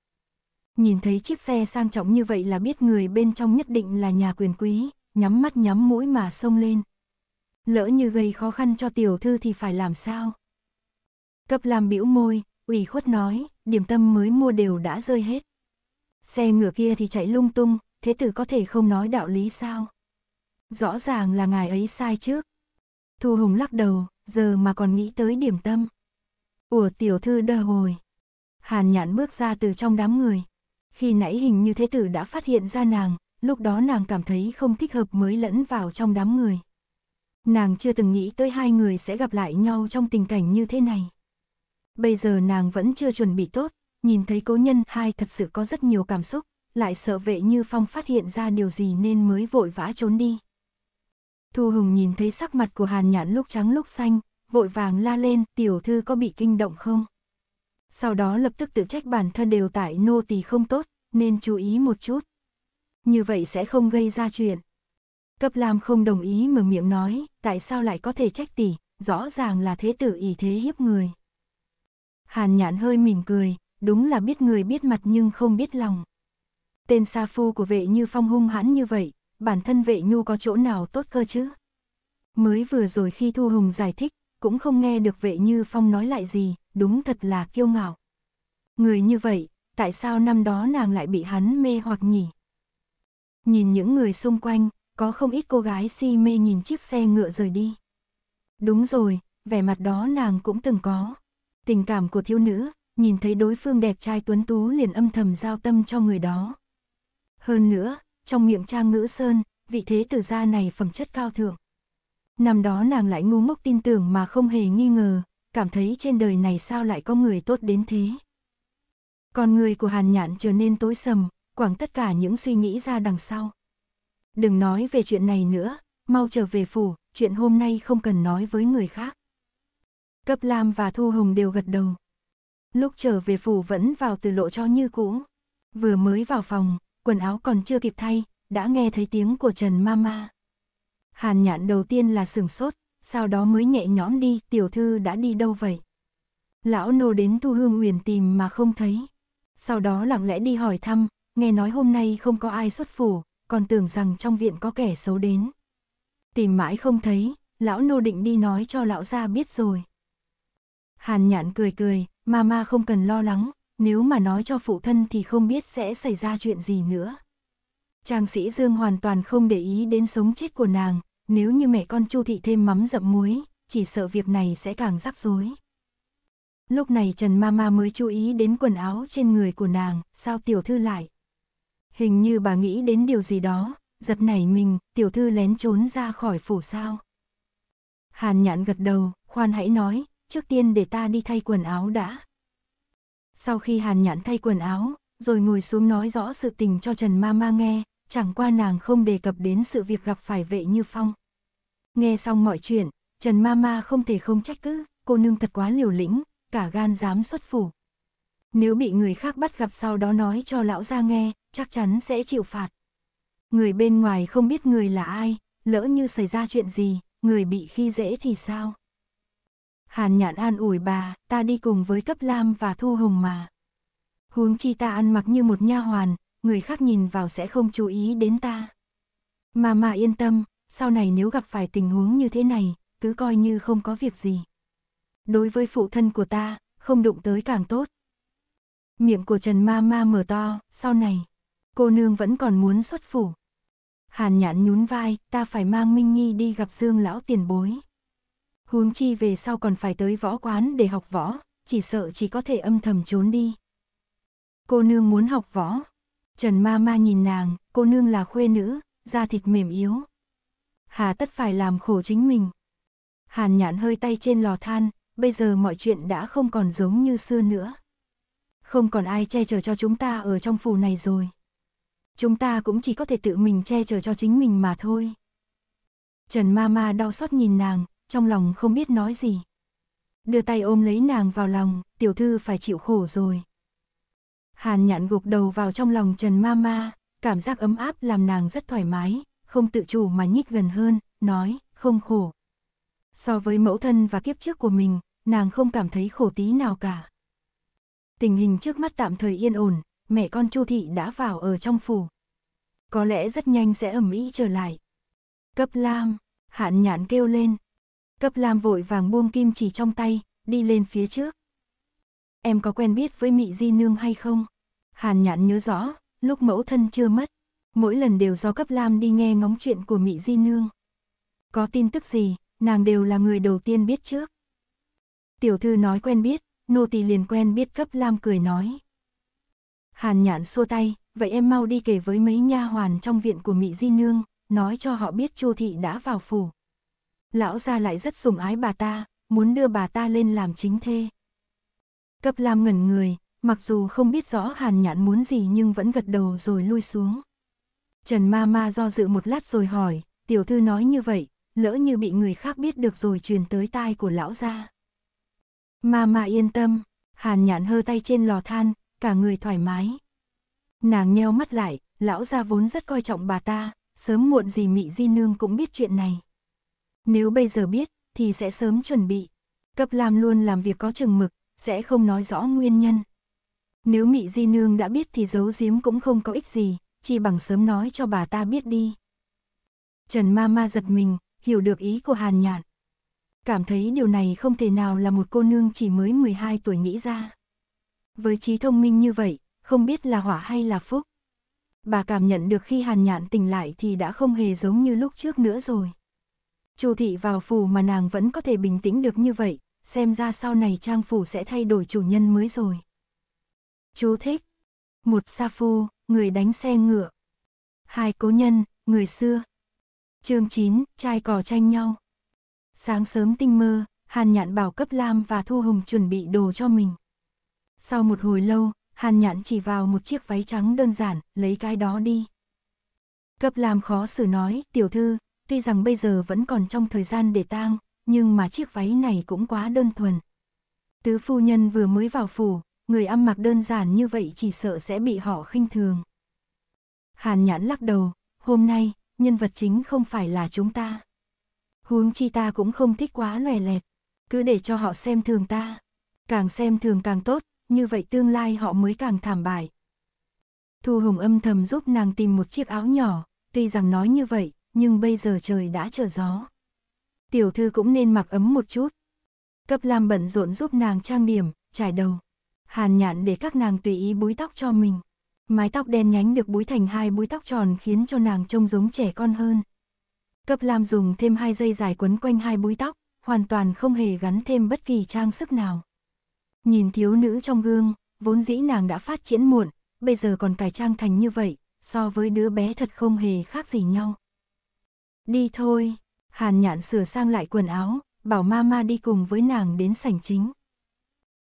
Nhìn thấy chiếc xe sang trọng như vậy là biết người bên trong nhất định là nhà quyền quý, nhắm mắt nhắm mũi mà xông lên, lỡ như gây khó khăn cho tiểu thư thì phải làm sao? Cấp làm biểu môi, ủy khuất nói, điểm tâm mới mua đều đã rơi hết. Xe ngựa kia thì chạy lung tung, thế tử có thể không nói đạo lý sao? Rõ ràng là ngài ấy sai trước. Thu Hùng lắc đầu, giờ mà còn nghĩ tới điểm tâm. Ủa tiểu thư đờ hồi. Hàn nhãn bước ra từ trong đám người. Khi nãy hình như thế tử đã phát hiện ra nàng, lúc đó nàng cảm thấy không thích hợp mới lẫn vào trong đám người nàng chưa từng nghĩ tới hai người sẽ gặp lại nhau trong tình cảnh như thế này. Bây giờ nàng vẫn chưa chuẩn bị tốt, nhìn thấy cố nhân hai thật sự có rất nhiều cảm xúc, lại sợ vệ như phong phát hiện ra điều gì nên mới vội vã trốn đi. Thu Hùng nhìn thấy sắc mặt của Hàn Nhạn lúc trắng lúc xanh, vội vàng la lên tiểu thư có bị kinh động không. Sau đó lập tức tự trách bản thân đều tại nô tỳ không tốt, nên chú ý một chút. Như vậy sẽ không gây ra chuyện. Cấp Lam không đồng ý mở miệng nói, tại sao lại có thể trách tỷ, rõ ràng là thế tử ý thế hiếp người. Hàn nhãn hơi mỉm cười, đúng là biết người biết mặt nhưng không biết lòng. Tên sa phu của vệ như phong hung hãn như vậy, bản thân vệ nhu có chỗ nào tốt cơ chứ? Mới vừa rồi khi Thu Hùng giải thích, cũng không nghe được vệ như phong nói lại gì, đúng thật là kiêu ngạo. Người như vậy, tại sao năm đó nàng lại bị hắn mê hoặc nhỉ? Nhìn những người xung quanh, có không ít cô gái si mê nhìn chiếc xe ngựa rời đi. Đúng rồi, vẻ mặt đó nàng cũng từng có. Tình cảm của thiếu nữ, nhìn thấy đối phương đẹp trai tuấn tú liền âm thầm giao tâm cho người đó. Hơn nữa, trong miệng trang ngữ sơn, vị thế tử gia này phẩm chất cao thượng. Năm đó nàng lại ngu mốc tin tưởng mà không hề nghi ngờ, cảm thấy trên đời này sao lại có người tốt đến thế. Con người của Hàn Nhạn trở nên tối sầm, quẳng tất cả những suy nghĩ ra đằng sau. Đừng nói về chuyện này nữa, mau trở về phủ, chuyện hôm nay không cần nói với người khác. Cấp Lam và Thu Hồng đều gật đầu. Lúc trở về phủ vẫn vào từ lộ cho như cũ. Vừa mới vào phòng, quần áo còn chưa kịp thay, đã nghe thấy tiếng của Trần Mama. Hàn nhạn đầu tiên là sửng sốt, sau đó mới nhẹ nhõm đi, tiểu thư đã đi đâu vậy? Lão nô đến Thu Hương Uyển tìm mà không thấy. Sau đó lặng lẽ đi hỏi thăm, nghe nói hôm nay không có ai xuất phủ, còn tưởng rằng trong viện có kẻ xấu đến. Tìm mãi không thấy, lão nô định đi nói cho lão gia biết rồi. Hàn nhạn cười cười, mama không cần lo lắng, nếu mà nói cho phụ thân thì không biết sẽ xảy ra chuyện gì nữa. Trang sĩ Dương hoàn toàn không để ý đến sống chết của nàng, nếu như mẹ con Chu thị thêm mắm dậm muối, chỉ sợ việc này sẽ càng rắc rối. Lúc này Trần Mama mới chú ý đến quần áo trên người của nàng, sao tiểu thư lại hình như bà nghĩ đến điều gì đó, giật nảy mình, tiểu thư lén trốn ra khỏi phủ sao. Hàn nhạn gật đầu, khoan hãy nói, trước tiên để ta đi thay quần áo đã. Sau khi hàn nhạn thay quần áo, rồi ngồi xuống nói rõ sự tình cho Trần Mama nghe, chẳng qua nàng không đề cập đến sự việc gặp phải vệ như phong. Nghe xong mọi chuyện, Trần Mama không thể không trách cứ, cô nương thật quá liều lĩnh, cả gan dám xuất phủ. Nếu bị người khác bắt gặp sau đó nói cho lão ra nghe, chắc chắn sẽ chịu phạt. Người bên ngoài không biết người là ai, lỡ như xảy ra chuyện gì, người bị khi dễ thì sao? Hàn nhạn an ủi bà, ta đi cùng với cấp lam và thu hồng mà. Huống chi ta ăn mặc như một nha hoàn, người khác nhìn vào sẽ không chú ý đến ta. Mà mà yên tâm, sau này nếu gặp phải tình huống như thế này, cứ coi như không có việc gì. Đối với phụ thân của ta, không đụng tới càng tốt. Miệng của Trần Ma Ma mở to, sau này cô nương vẫn còn muốn xuất phủ. Hàn nhãn nhún vai, ta phải mang Minh Nhi đi gặp Dương lão tiền bối. Huống chi về sau còn phải tới võ quán để học võ, chỉ sợ chỉ có thể âm thầm trốn đi. Cô nương muốn học võ. Trần ma ma nhìn nàng, cô nương là khuê nữ, da thịt mềm yếu. Hà tất phải làm khổ chính mình. Hàn nhãn hơi tay trên lò than, bây giờ mọi chuyện đã không còn giống như xưa nữa. Không còn ai che chở cho chúng ta ở trong phủ này rồi chúng ta cũng chỉ có thể tự mình che chở cho chính mình mà thôi. Trần ma ma đau xót nhìn nàng, trong lòng không biết nói gì. Đưa tay ôm lấy nàng vào lòng, tiểu thư phải chịu khổ rồi. Hàn nhạn gục đầu vào trong lòng Trần ma ma, cảm giác ấm áp làm nàng rất thoải mái, không tự chủ mà nhích gần hơn, nói, không khổ. So với mẫu thân và kiếp trước của mình, nàng không cảm thấy khổ tí nào cả. Tình hình trước mắt tạm thời yên ổn, mẹ con Chu thị đã vào ở trong phủ. Có lẽ rất nhanh sẽ ẩm ý trở lại. Cấp Lam, hạn nhãn kêu lên. Cấp Lam vội vàng buông kim chỉ trong tay, đi lên phía trước. Em có quen biết với Mị Di Nương hay không? Hàn nhãn nhớ rõ, lúc mẫu thân chưa mất, mỗi lần đều do cấp Lam đi nghe ngóng chuyện của Mị Di Nương. Có tin tức gì, nàng đều là người đầu tiên biết trước. Tiểu thư nói quen biết, nô tỳ liền quen biết cấp Lam cười nói. Hàn nhạn xua tay, vậy em mau đi kể với mấy nha hoàn trong viện của Mị Di Nương, nói cho họ biết Chu Thị đã vào phủ. Lão gia lại rất sủng ái bà ta, muốn đưa bà ta lên làm chính thê. Cấp Lam ngẩn người, mặc dù không biết rõ Hàn nhạn muốn gì nhưng vẫn gật đầu rồi lui xuống. Trần ma ma do dự một lát rồi hỏi, tiểu thư nói như vậy, lỡ như bị người khác biết được rồi truyền tới tai của lão gia. Ma ma yên tâm, Hàn nhạn hơ tay trên lò than, cả người thoải mái. Nàng nheo mắt lại, lão gia vốn rất coi trọng bà ta, sớm muộn gì mị di nương cũng biết chuyện này. Nếu bây giờ biết, thì sẽ sớm chuẩn bị. Cấp làm luôn làm việc có chừng mực, sẽ không nói rõ nguyên nhân. Nếu mị di nương đã biết thì giấu giếm cũng không có ích gì, chỉ bằng sớm nói cho bà ta biết đi. Trần ma ma giật mình, hiểu được ý của Hàn Nhạn. Cảm thấy điều này không thể nào là một cô nương chỉ mới 12 tuổi nghĩ ra với trí thông minh như vậy, không biết là hỏa hay là phúc. Bà cảm nhận được khi hàn nhạn tỉnh lại thì đã không hề giống như lúc trước nữa rồi. Chu thị vào phủ mà nàng vẫn có thể bình tĩnh được như vậy, xem ra sau này trang phủ sẽ thay đổi chủ nhân mới rồi. Chú thích. Một sa phu, người đánh xe ngựa. Hai cố nhân, người xưa. Chương 9, trai cò tranh nhau. Sáng sớm tinh mơ, Hàn Nhạn bảo cấp Lam và Thu Hùng chuẩn bị đồ cho mình. Sau một hồi lâu, Hàn Nhãn chỉ vào một chiếc váy trắng đơn giản, lấy cái đó đi. Cấp làm khó xử nói, tiểu thư, tuy rằng bây giờ vẫn còn trong thời gian để tang, nhưng mà chiếc váy này cũng quá đơn thuần. Tứ phu nhân vừa mới vào phủ, người ăn mặc đơn giản như vậy chỉ sợ sẽ bị họ khinh thường. Hàn Nhãn lắc đầu, hôm nay, nhân vật chính không phải là chúng ta. Huống chi ta cũng không thích quá lòe lẹt, cứ để cho họ xem thường ta. Càng xem thường càng tốt, như vậy tương lai họ mới càng thảm bại. Thu Hùng âm thầm giúp nàng tìm một chiếc áo nhỏ, tuy rằng nói như vậy, nhưng bây giờ trời đã trở gió. Tiểu thư cũng nên mặc ấm một chút. Cấp Lam bận rộn giúp nàng trang điểm, trải đầu. Hàn nhạn để các nàng tùy ý búi tóc cho mình. Mái tóc đen nhánh được búi thành hai búi tóc tròn khiến cho nàng trông giống trẻ con hơn. Cấp Lam dùng thêm hai dây dài quấn quanh hai búi tóc, hoàn toàn không hề gắn thêm bất kỳ trang sức nào. Nhìn thiếu nữ trong gương, vốn dĩ nàng đã phát triển muộn, bây giờ còn cải trang thành như vậy, so với đứa bé thật không hề khác gì nhau. Đi thôi, Hàn nhạn sửa sang lại quần áo, bảo mama đi cùng với nàng đến sảnh chính.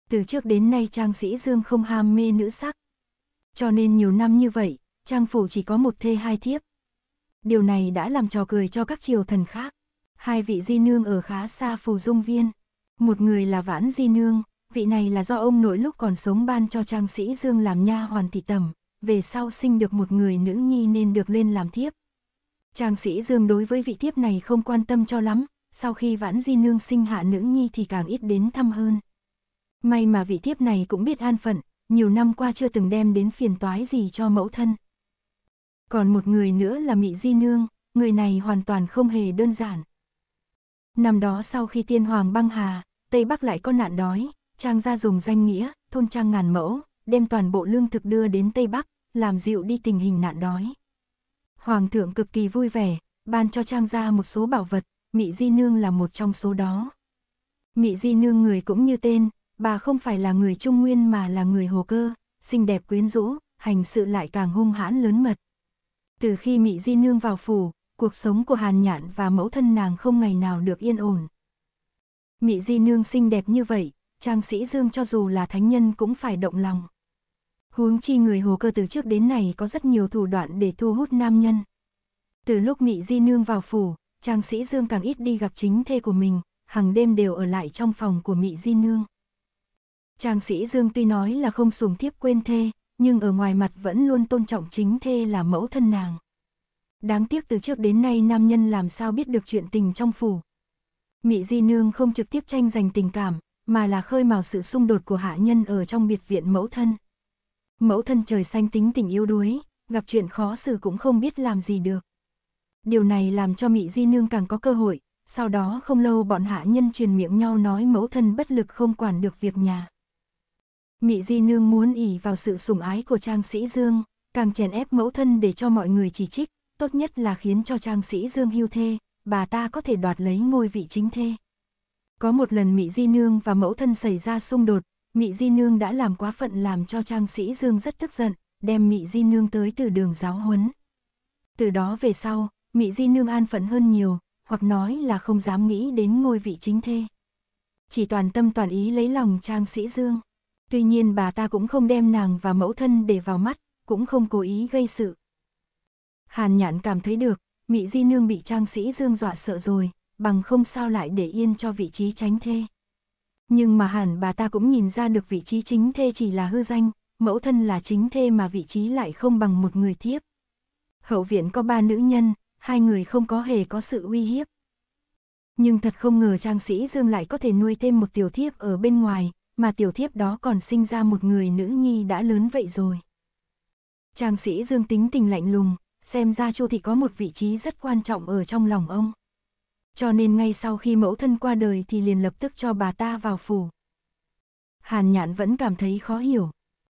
Từ trước đến nay trang sĩ Dương không ham mê nữ sắc. Cho nên nhiều năm như vậy, trang phủ chỉ có một thê hai thiếp. Điều này đã làm trò cười cho các triều thần khác. Hai vị di nương ở khá xa phù dung viên. Một người là Vãn Di Nương, vị này là do ông nội lúc còn sống ban cho trang sĩ Dương làm nha hoàn tỷ tẩm, về sau sinh được một người nữ nhi nên được lên làm thiếp. Trang sĩ Dương đối với vị thiếp này không quan tâm cho lắm, sau khi vãn di nương sinh hạ nữ nhi thì càng ít đến thăm hơn. May mà vị thiếp này cũng biết an phận, nhiều năm qua chưa từng đem đến phiền toái gì cho mẫu thân. Còn một người nữa là Mị Di Nương, người này hoàn toàn không hề đơn giản. Năm đó sau khi tiên hoàng băng hà, Tây Bắc lại có nạn đói, Trang gia dùng danh nghĩa, thôn trang ngàn mẫu, đem toàn bộ lương thực đưa đến Tây Bắc, làm dịu đi tình hình nạn đói. Hoàng thượng cực kỳ vui vẻ, ban cho Trang gia một số bảo vật, Mị Di Nương là một trong số đó. Mị Di Nương người cũng như tên, bà không phải là người Trung Nguyên mà là người Hồ Cơ, xinh đẹp quyến rũ, hành sự lại càng hung hãn lớn mật. Từ khi Mị Di Nương vào phủ, cuộc sống của Hàn Nhạn và mẫu thân nàng không ngày nào được yên ổn. Mị Di Nương xinh đẹp như vậy, Trang Sĩ Dương cho dù là thánh nhân cũng phải động lòng. Huống chi người hồ cơ từ trước đến nay có rất nhiều thủ đoạn để thu hút nam nhân. Từ lúc Mị Di Nương vào phủ, Trang Sĩ Dương càng ít đi gặp chính thê của mình, hàng đêm đều ở lại trong phòng của Mị Di Nương. Trang Sĩ Dương tuy nói là không sùng thiếp quên thê, nhưng ở ngoài mặt vẫn luôn tôn trọng chính thê là mẫu thân nàng. Đáng tiếc từ trước đến nay nam nhân làm sao biết được chuyện tình trong phủ. Mị Di Nương không trực tiếp tranh giành tình cảm, mà là khơi mào sự xung đột của hạ nhân ở trong biệt viện mẫu thân. Mẫu thân trời xanh tính tình yếu đuối, gặp chuyện khó xử cũng không biết làm gì được. Điều này làm cho Mị Di Nương càng có cơ hội, sau đó không lâu bọn hạ nhân truyền miệng nhau nói mẫu thân bất lực không quản được việc nhà. Mị Di Nương muốn ỉ vào sự sủng ái của Trang Sĩ Dương, càng chèn ép mẫu thân để cho mọi người chỉ trích, tốt nhất là khiến cho Trang Sĩ Dương hưu thê, bà ta có thể đoạt lấy ngôi vị chính thê. Có một lần Mị Di Nương và mẫu thân xảy ra xung đột, Mị Di Nương đã làm quá phận làm cho Trang Sĩ Dương rất tức giận, đem Mị Di Nương tới từ đường giáo huấn. Từ đó về sau, Mị Di Nương an phận hơn nhiều, hoặc nói là không dám nghĩ đến ngôi vị chính thê. Chỉ toàn tâm toàn ý lấy lòng Trang Sĩ Dương. Tuy nhiên bà ta cũng không đem nàng và mẫu thân để vào mắt, cũng không cố ý gây sự. Hàn nhạn cảm thấy được, Mị Di Nương bị Trang Sĩ Dương dọa sợ rồi, bằng không sao lại để yên cho vị trí tránh thê. Nhưng mà hẳn bà ta cũng nhìn ra được vị trí chính thê chỉ là hư danh, mẫu thân là chính thê mà vị trí lại không bằng một người thiếp. Hậu viện có ba nữ nhân, hai người không có hề có sự uy hiếp. Nhưng thật không ngờ trang sĩ Dương lại có thể nuôi thêm một tiểu thiếp ở bên ngoài, mà tiểu thiếp đó còn sinh ra một người nữ nhi đã lớn vậy rồi. Trang sĩ Dương tính tình lạnh lùng, xem ra Chu thị có một vị trí rất quan trọng ở trong lòng ông cho nên ngay sau khi mẫu thân qua đời thì liền lập tức cho bà ta vào phủ. Hàn Nhạn vẫn cảm thấy khó hiểu,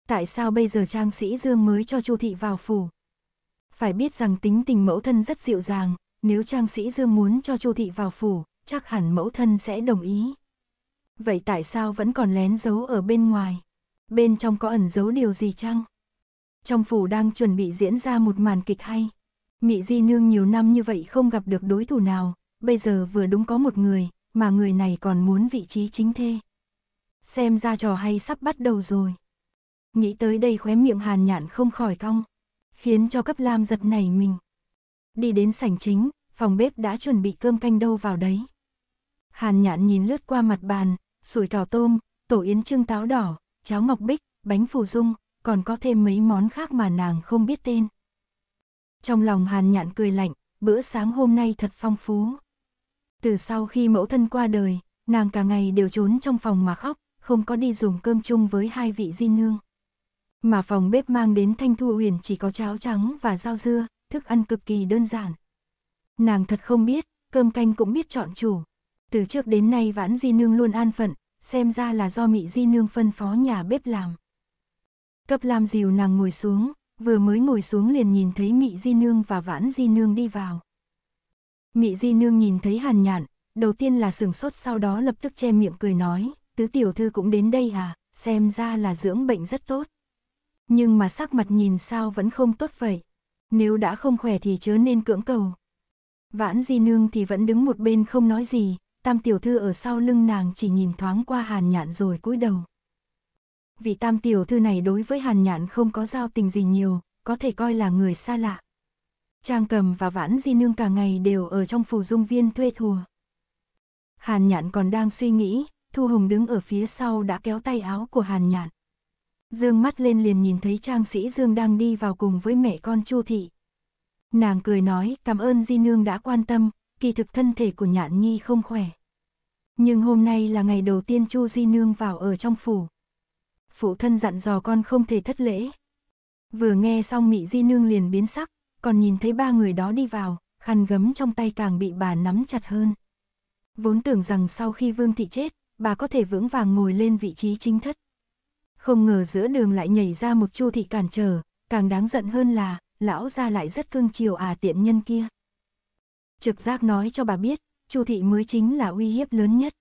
tại sao bây giờ Trang Sĩ Dương mới cho Chu thị vào phủ? Phải biết rằng tính tình mẫu thân rất dịu dàng, nếu Trang Sĩ Dương muốn cho Chu thị vào phủ, chắc hẳn mẫu thân sẽ đồng ý. Vậy tại sao vẫn còn lén giấu ở bên ngoài? Bên trong có ẩn giấu điều gì chăng? Trong phủ đang chuẩn bị diễn ra một màn kịch hay. Mị Di Nương nhiều năm như vậy không gặp được đối thủ nào, bây giờ vừa đúng có một người, mà người này còn muốn vị trí chính thê. Xem ra trò hay sắp bắt đầu rồi. Nghĩ tới đây khóe miệng hàn nhạn không khỏi cong, khiến cho cấp lam giật nảy mình. Đi đến sảnh chính, phòng bếp đã chuẩn bị cơm canh đâu vào đấy. Hàn nhạn nhìn lướt qua mặt bàn, sủi cảo tôm, tổ yến trưng táo đỏ, cháo ngọc bích, bánh phù dung, còn có thêm mấy món khác mà nàng không biết tên. Trong lòng hàn nhạn cười lạnh, bữa sáng hôm nay thật phong phú. Từ sau khi mẫu thân qua đời, nàng cả ngày đều trốn trong phòng mà khóc, không có đi dùng cơm chung với hai vị di nương. Mà phòng bếp mang đến Thanh Thu Huyền chỉ có cháo trắng và rau dưa, thức ăn cực kỳ đơn giản. Nàng thật không biết, cơm canh cũng biết chọn chủ. Từ trước đến nay vãn di nương luôn an phận, xem ra là do mị di nương phân phó nhà bếp làm. Cấp làm dìu nàng ngồi xuống, vừa mới ngồi xuống liền nhìn thấy mị di nương và vãn di nương đi vào. Mị Di Nương nhìn thấy Hàn Nhạn, đầu tiên là sừng sốt sau đó lập tức che miệng cười nói, tứ tiểu thư cũng đến đây à, xem ra là dưỡng bệnh rất tốt. Nhưng mà sắc mặt nhìn sao vẫn không tốt vậy, nếu đã không khỏe thì chớ nên cưỡng cầu. Vãn Di Nương thì vẫn đứng một bên không nói gì, tam tiểu thư ở sau lưng nàng chỉ nhìn thoáng qua Hàn Nhạn rồi cúi đầu. Vị tam tiểu thư này đối với Hàn Nhạn không có giao tình gì nhiều, có thể coi là người xa lạ. Trang Cầm và Vãn Di Nương cả ngày đều ở trong phù dung viên thuê thùa. Hàn Nhạn còn đang suy nghĩ, Thu Hồng đứng ở phía sau đã kéo tay áo của Hàn Nhạn. Dương mắt lên liền nhìn thấy Trang Sĩ Dương đang đi vào cùng với mẹ con Chu Thị. Nàng cười nói cảm ơn Di Nương đã quan tâm, kỳ thực thân thể của Nhạn Nhi không khỏe. Nhưng hôm nay là ngày đầu tiên Chu Di Nương vào ở trong phủ. Phụ thân dặn dò con không thể thất lễ. Vừa nghe xong Mị Di Nương liền biến sắc, còn nhìn thấy ba người đó đi vào, khăn gấm trong tay càng bị bà nắm chặt hơn. Vốn tưởng rằng sau khi Vương Thị chết, bà có thể vững vàng ngồi lên vị trí chính thất. Không ngờ giữa đường lại nhảy ra một chu thị cản trở, càng đáng giận hơn là, lão ra lại rất cương chiều à tiện nhân kia. Trực giác nói cho bà biết, chu thị mới chính là uy hiếp lớn nhất.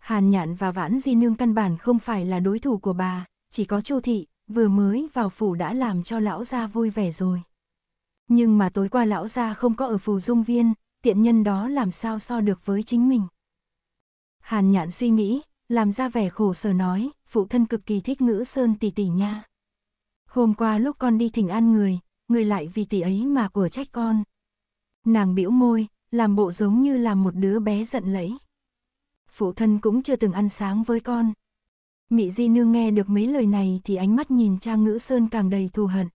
Hàn nhạn và vãn di nương căn bản không phải là đối thủ của bà, chỉ có chu thị, vừa mới vào phủ đã làm cho lão ra vui vẻ rồi. Nhưng mà tối qua lão gia không có ở phù dung viên, tiện nhân đó làm sao so được với chính mình. Hàn nhạn suy nghĩ, làm ra vẻ khổ sở nói, phụ thân cực kỳ thích ngữ sơn tỷ tỷ nha. Hôm qua lúc con đi thỉnh an người, người lại vì tỷ ấy mà của trách con. Nàng bĩu môi, làm bộ giống như là một đứa bé giận lẫy. Phụ thân cũng chưa từng ăn sáng với con. Mị Di Nương nghe được mấy lời này thì ánh mắt nhìn cha ngữ sơn càng đầy thù hận.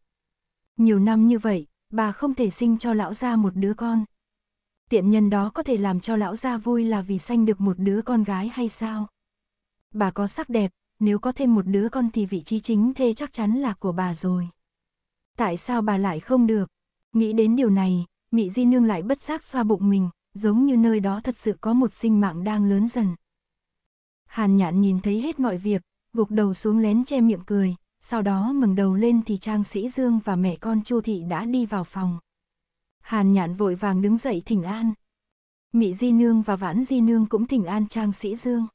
Nhiều năm như vậy, bà không thể sinh cho lão gia một đứa con. Tiện nhân đó có thể làm cho lão gia vui là vì sanh được một đứa con gái hay sao? Bà có sắc đẹp, nếu có thêm một đứa con thì vị trí chính thê chắc chắn là của bà rồi. Tại sao bà lại không được? Nghĩ đến điều này, Mị Di Nương lại bất giác xoa bụng mình, giống như nơi đó thật sự có một sinh mạng đang lớn dần. Hàn nhạn nhìn thấy hết mọi việc, gục đầu xuống lén che miệng cười, sau đó ngẩng đầu lên thì Trang Sĩ Dương và mẹ con Chu Thị đã đi vào phòng. Hàn Nhạn vội vàng đứng dậy thỉnh an. Mị Di Nương và Vãn Di Nương cũng thỉnh an Trang Sĩ Dương.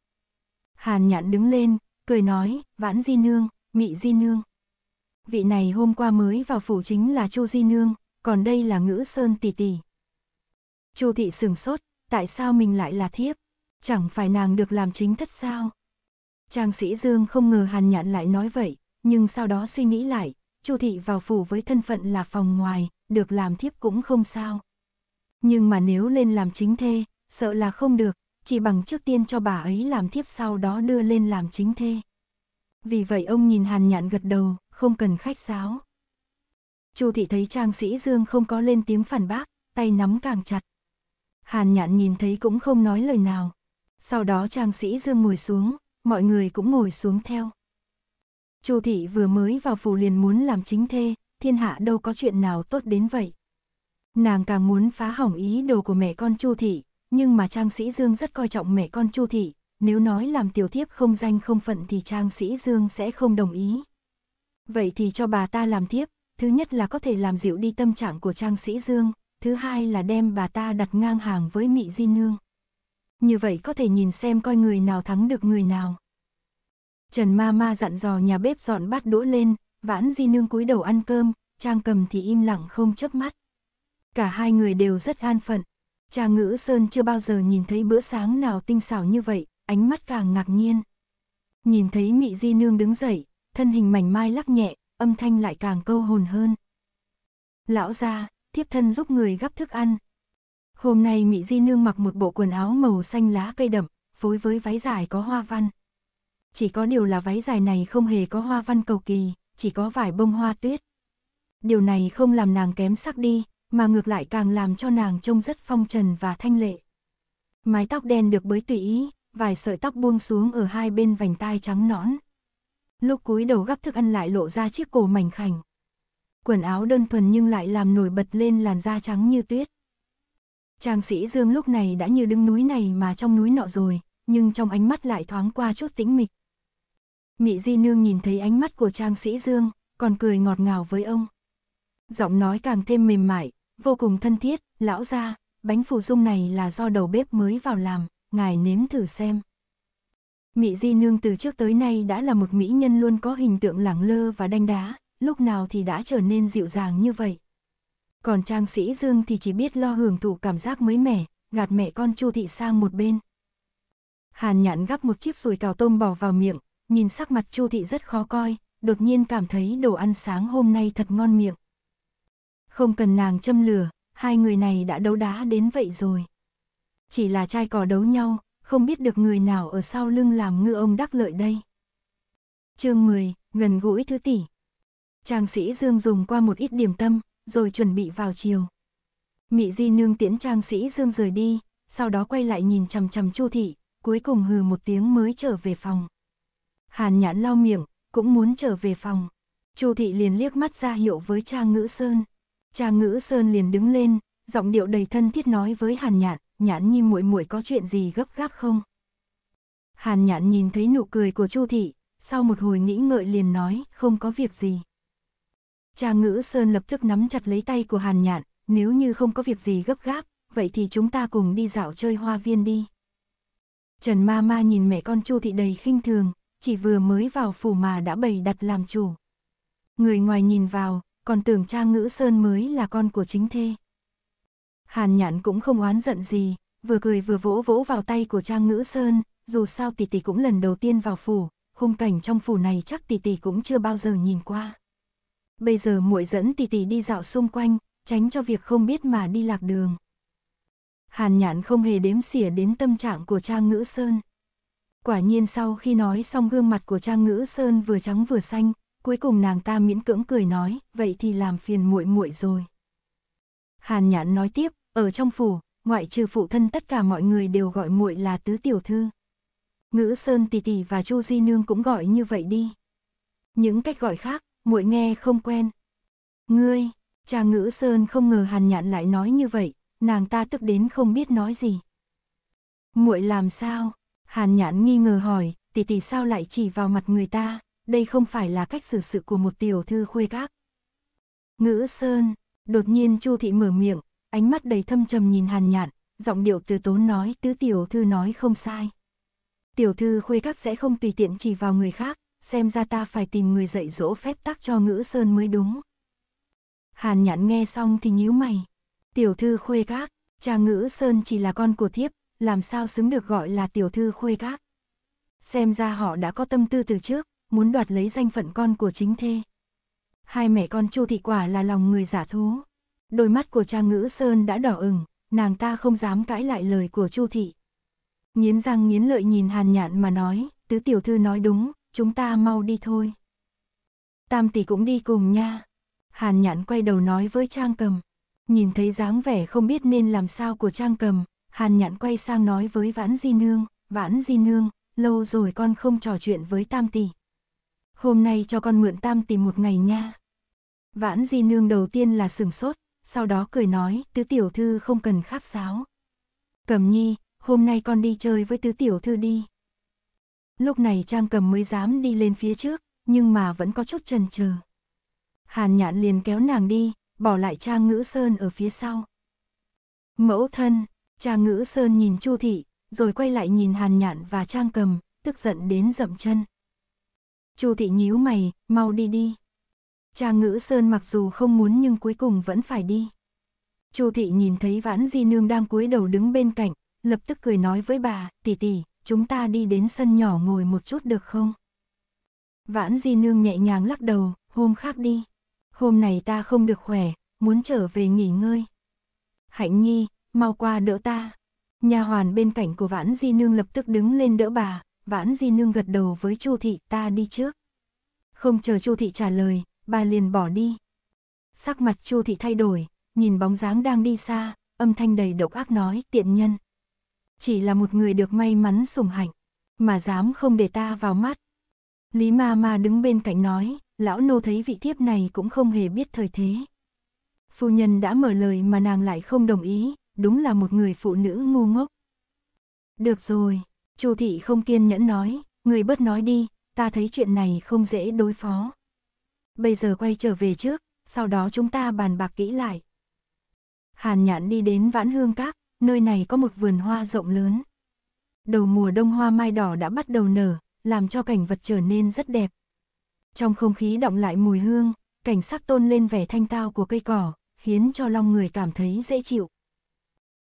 Hàn Nhạn đứng lên, cười nói, Vãn Di Nương, Mị Di Nương. Vị này hôm qua mới vào phủ chính là Chu Di Nương, còn đây là Ngữ Sơn Tỷ Tỷ. Chu Thị sừng sốt, tại sao mình lại là thiếp? Chẳng phải nàng được làm chính thất sao? Trang Sĩ Dương không ngờ Hàn Nhạn lại nói vậy, nhưng sau đó suy nghĩ lại, Chu thị vào phủ với thân phận là phòng ngoài, được làm thiếp cũng không sao. Nhưng mà nếu lên làm chính thê, sợ là không được, chỉ bằng trước tiên cho bà ấy làm thiếp sau đó đưa lên làm chính thê. Vì vậy ông nhìn Hàn Nhạn gật đầu, không cần khách sáo. Chu thị thấy Trang Sĩ Dương không có lên tiếng phản bác, tay nắm càng chặt. Hàn Nhạn nhìn thấy cũng không nói lời nào. Sau đó Trang Sĩ Dương ngồi xuống, mọi người cũng ngồi xuống theo. Chu thị vừa mới vào phủ liền muốn làm chính thê, thiên hạ đâu có chuyện nào tốt đến vậy. Nàng càng muốn phá hỏng ý đồ của mẹ con Chu thị, nhưng mà Trang Sĩ Dương rất coi trọng mẹ con Chu thị, nếu nói làm tiểu thiếp không danh không phận thì Trang Sĩ Dương sẽ không đồng ý. Vậy thì cho bà ta làm thiếp, thứ nhất là có thể làm dịu đi tâm trạng của Trang Sĩ Dương, thứ hai là đem bà ta đặt ngang hàng với Mị Di Nương. Như vậy có thể nhìn xem coi người nào thắng được người nào. Trần ma ma dặn dò nhà bếp dọn bát đũa lên, vãn di nương cúi đầu ăn cơm, trang cầm thì im lặng không chớp mắt. Cả hai người đều rất an phận. Cha ngữ Sơn chưa bao giờ nhìn thấy bữa sáng nào tinh xảo như vậy, ánh mắt càng ngạc nhiên. Nhìn thấy mị di nương đứng dậy, thân hình mảnh mai lắc nhẹ, âm thanh lại càng câu hồn hơn. Lão gia, thiếp thân giúp người gắp thức ăn. Hôm nay Mị Di Nương mặc một bộ quần áo màu xanh lá cây đậm, phối với váy dài có hoa văn chỉ có điều là váy dài này không hề có hoa văn cầu kỳ, chỉ có vải bông hoa tuyết. Điều này không làm nàng kém sắc đi, mà ngược lại càng làm cho nàng trông rất phong trần và thanh lệ. Mái tóc đen được bới tùy ý, vài sợi tóc buông xuống ở hai bên vành tai trắng nõn. Lúc cúi đầu gắp thức ăn lại lộ ra chiếc cổ mảnh khảnh. Quần áo đơn thuần nhưng lại làm nổi bật lên làn da trắng như tuyết. Chàng sĩ Dương lúc này đã như đứng núi này mà trong núi nọ rồi, nhưng trong ánh mắt lại thoáng qua chút tĩnh mịch. Mị Di Nương nhìn thấy ánh mắt của Trang Sĩ Dương, còn cười ngọt ngào với ông. Giọng nói càng thêm mềm mại, vô cùng thân thiết, lão ra, bánh phù dung này là do đầu bếp mới vào làm, ngài nếm thử xem. Mị Di Nương từ trước tới nay đã là một mỹ nhân luôn có hình tượng lẳng lơ và đanh đá, lúc nào thì đã trở nên dịu dàng như vậy. Còn Trang Sĩ Dương thì chỉ biết lo hưởng thụ cảm giác mới mẻ, gạt mẹ con Chu Thị sang một bên. Hàn Nhạn gắp một chiếc sùi cào tôm bỏ vào miệng, nhìn sắc mặt Chu thị rất khó coi, đột nhiên cảm thấy đồ ăn sáng hôm nay thật ngon miệng. Không cần nàng châm lửa, hai người này đã đấu đá đến vậy rồi. Chỉ là trai cỏ đấu nhau, không biết được người nào ở sau lưng làm ngư ông đắc lợi đây. chương 10, gần gũi thứ tỷ. Trang sĩ Dương dùng qua một ít điểm tâm, rồi chuẩn bị vào chiều. Mị Di Nương tiễn trang sĩ Dương rời đi, sau đó quay lại nhìn chằm chằm Chu thị, cuối cùng hừ một tiếng mới trở về phòng. Hàn nhãn lau miệng, cũng muốn trở về phòng. Chu thị liền liếc mắt ra hiệu với Trang ngữ sơn. Trang ngữ sơn liền đứng lên, giọng điệu đầy thân thiết nói với hàn nhạn, nhãn nhi muội muội có chuyện gì gấp gáp không? Hàn nhạn nhìn thấy nụ cười của chu thị, sau một hồi nghĩ ngợi liền nói, không có việc gì. Trang ngữ sơn lập tức nắm chặt lấy tay của hàn nhạn, nếu như không có việc gì gấp gáp, vậy thì chúng ta cùng đi dạo chơi hoa viên đi. Trần ma ma nhìn mẹ con chu thị đầy khinh thường, chỉ vừa mới vào phủ mà đã bày đặt làm chủ. Người ngoài nhìn vào, còn tưởng Trang Ngữ Sơn mới là con của chính thê. Hàn Nhãn cũng không oán giận gì, vừa cười vừa vỗ vỗ vào tay của Trang Ngữ Sơn, dù sao tỷ tỷ cũng lần đầu tiên vào phủ, khung cảnh trong phủ này chắc tỷ tỷ cũng chưa bao giờ nhìn qua. Bây giờ muội dẫn tỷ tỷ đi dạo xung quanh, tránh cho việc không biết mà đi lạc đường. Hàn Nhãn không hề đếm xỉa đến tâm trạng của Trang Ngữ Sơn. Quả nhiên sau khi nói xong gương mặt của Trang Ngữ Sơn vừa trắng vừa xanh, cuối cùng nàng ta miễn cưỡng cười nói, vậy thì làm phiền muội muội rồi. Hàn Nhãn nói tiếp, ở trong phủ, ngoại trừ phụ thân tất cả mọi người đều gọi muội là tứ tiểu thư. Ngữ Sơn tỷ tỷ và Chu Di nương cũng gọi như vậy đi. Những cách gọi khác, muội nghe không quen. Ngươi, Trang Ngữ Sơn không ngờ Hàn Nhãn lại nói như vậy, nàng ta tức đến không biết nói gì. Muội làm sao? Hàn nhãn nghi ngờ hỏi, tỷ tỷ sao lại chỉ vào mặt người ta, đây không phải là cách xử sự của một tiểu thư khuê các. Ngữ Sơn, đột nhiên Chu Thị mở miệng, ánh mắt đầy thâm trầm nhìn Hàn Nhãn, giọng điệu từ tốn nói tứ tiểu thư nói không sai. Tiểu thư khuê các sẽ không tùy tiện chỉ vào người khác, xem ra ta phải tìm người dạy dỗ phép tắc cho Ngữ Sơn mới đúng. Hàn nhãn nghe xong thì nhíu mày. Tiểu thư khuê các, cha Ngữ Sơn chỉ là con của thiếp, làm sao xứng được gọi là tiểu thư khuê các. Xem ra họ đã có tâm tư từ trước, muốn đoạt lấy danh phận con của chính thê. Hai mẹ con Chu Thị quả là lòng người giả thú. Đôi mắt của Trang Ngữ Sơn đã đỏ ửng, nàng ta không dám cãi lại lời của Chu Thị. Nghiến răng nghiến lợi nhìn Hàn Nhạn mà nói, tứ tiểu thư nói đúng, chúng ta mau đi thôi. Tam tỷ cũng đi cùng nha. Hàn Nhạn quay đầu nói với Trang Cầm. Nhìn thấy dáng vẻ không biết nên làm sao của Trang Cầm, Hàn nhạn quay sang nói với Vãn Di Nương, Vãn Di Nương, lâu rồi con không trò chuyện với Tam Tỷ. Hôm nay cho con mượn Tam Tỷ một ngày nha. Vãn Di Nương đầu tiên là sừng sốt, sau đó cười nói, tứ tiểu thư không cần khách sáo. Cầm nhi, hôm nay con đi chơi với tứ tiểu thư đi. Lúc này Trang cầm mới dám đi lên phía trước, nhưng mà vẫn có chút chần chừ. Hàn nhạn liền kéo nàng đi, bỏ lại Trang ngữ sơn ở phía sau. Mẫu thân, Cha ngữ sơn nhìn Chu thị, rồi quay lại nhìn hàn nhạn và trang cầm, tức giận đến dậm chân. Chu thị nhíu mày, mau đi đi. Cha ngữ sơn mặc dù không muốn nhưng cuối cùng vẫn phải đi. Chu thị nhìn thấy vãn di nương đang cúi đầu đứng bên cạnh, lập tức cười nói với bà, tỷ tỷ, chúng ta đi đến sân nhỏ ngồi một chút được không? Vãn di nương nhẹ nhàng lắc đầu, hôm khác đi. Hôm này ta không được khỏe, muốn trở về nghỉ ngơi. Hạnh nhi, mau qua đỡ ta. Nhà hoàn bên cạnh của Vãn Di Nương lập tức đứng lên đỡ bà, Vãn Di Nương gật đầu với Chu Thị ta đi trước. Không chờ Chu Thị trả lời, bà liền bỏ đi. Sắc mặt Chu Thị thay đổi, nhìn bóng dáng đang đi xa, âm thanh đầy độc ác nói tiện nhân. Chỉ là một người được may mắn sủng hạnh, mà dám không để ta vào mắt. Lý ma ma đứng bên cạnh nói, lão nô thấy vị thiếp này cũng không hề biết thời thế. Phu nhân đã mở lời mà nàng lại không đồng ý, đúng là một người phụ nữ ngu ngốc. Được rồi, Chu thị không kiên nhẫn nói, người bớt nói đi, ta thấy chuyện này không dễ đối phó. Bây giờ quay trở về trước, sau đó chúng ta bàn bạc kỹ lại. Hàn nhãn đi đến vãn hương các, nơi này có một vườn hoa rộng lớn. Đầu mùa đông hoa mai đỏ đã bắt đầu nở, làm cho cảnh vật trở nên rất đẹp. Trong không khí động lại mùi hương, cảnh sắc tôn lên vẻ thanh tao của cây cỏ, khiến cho lòng người cảm thấy dễ chịu.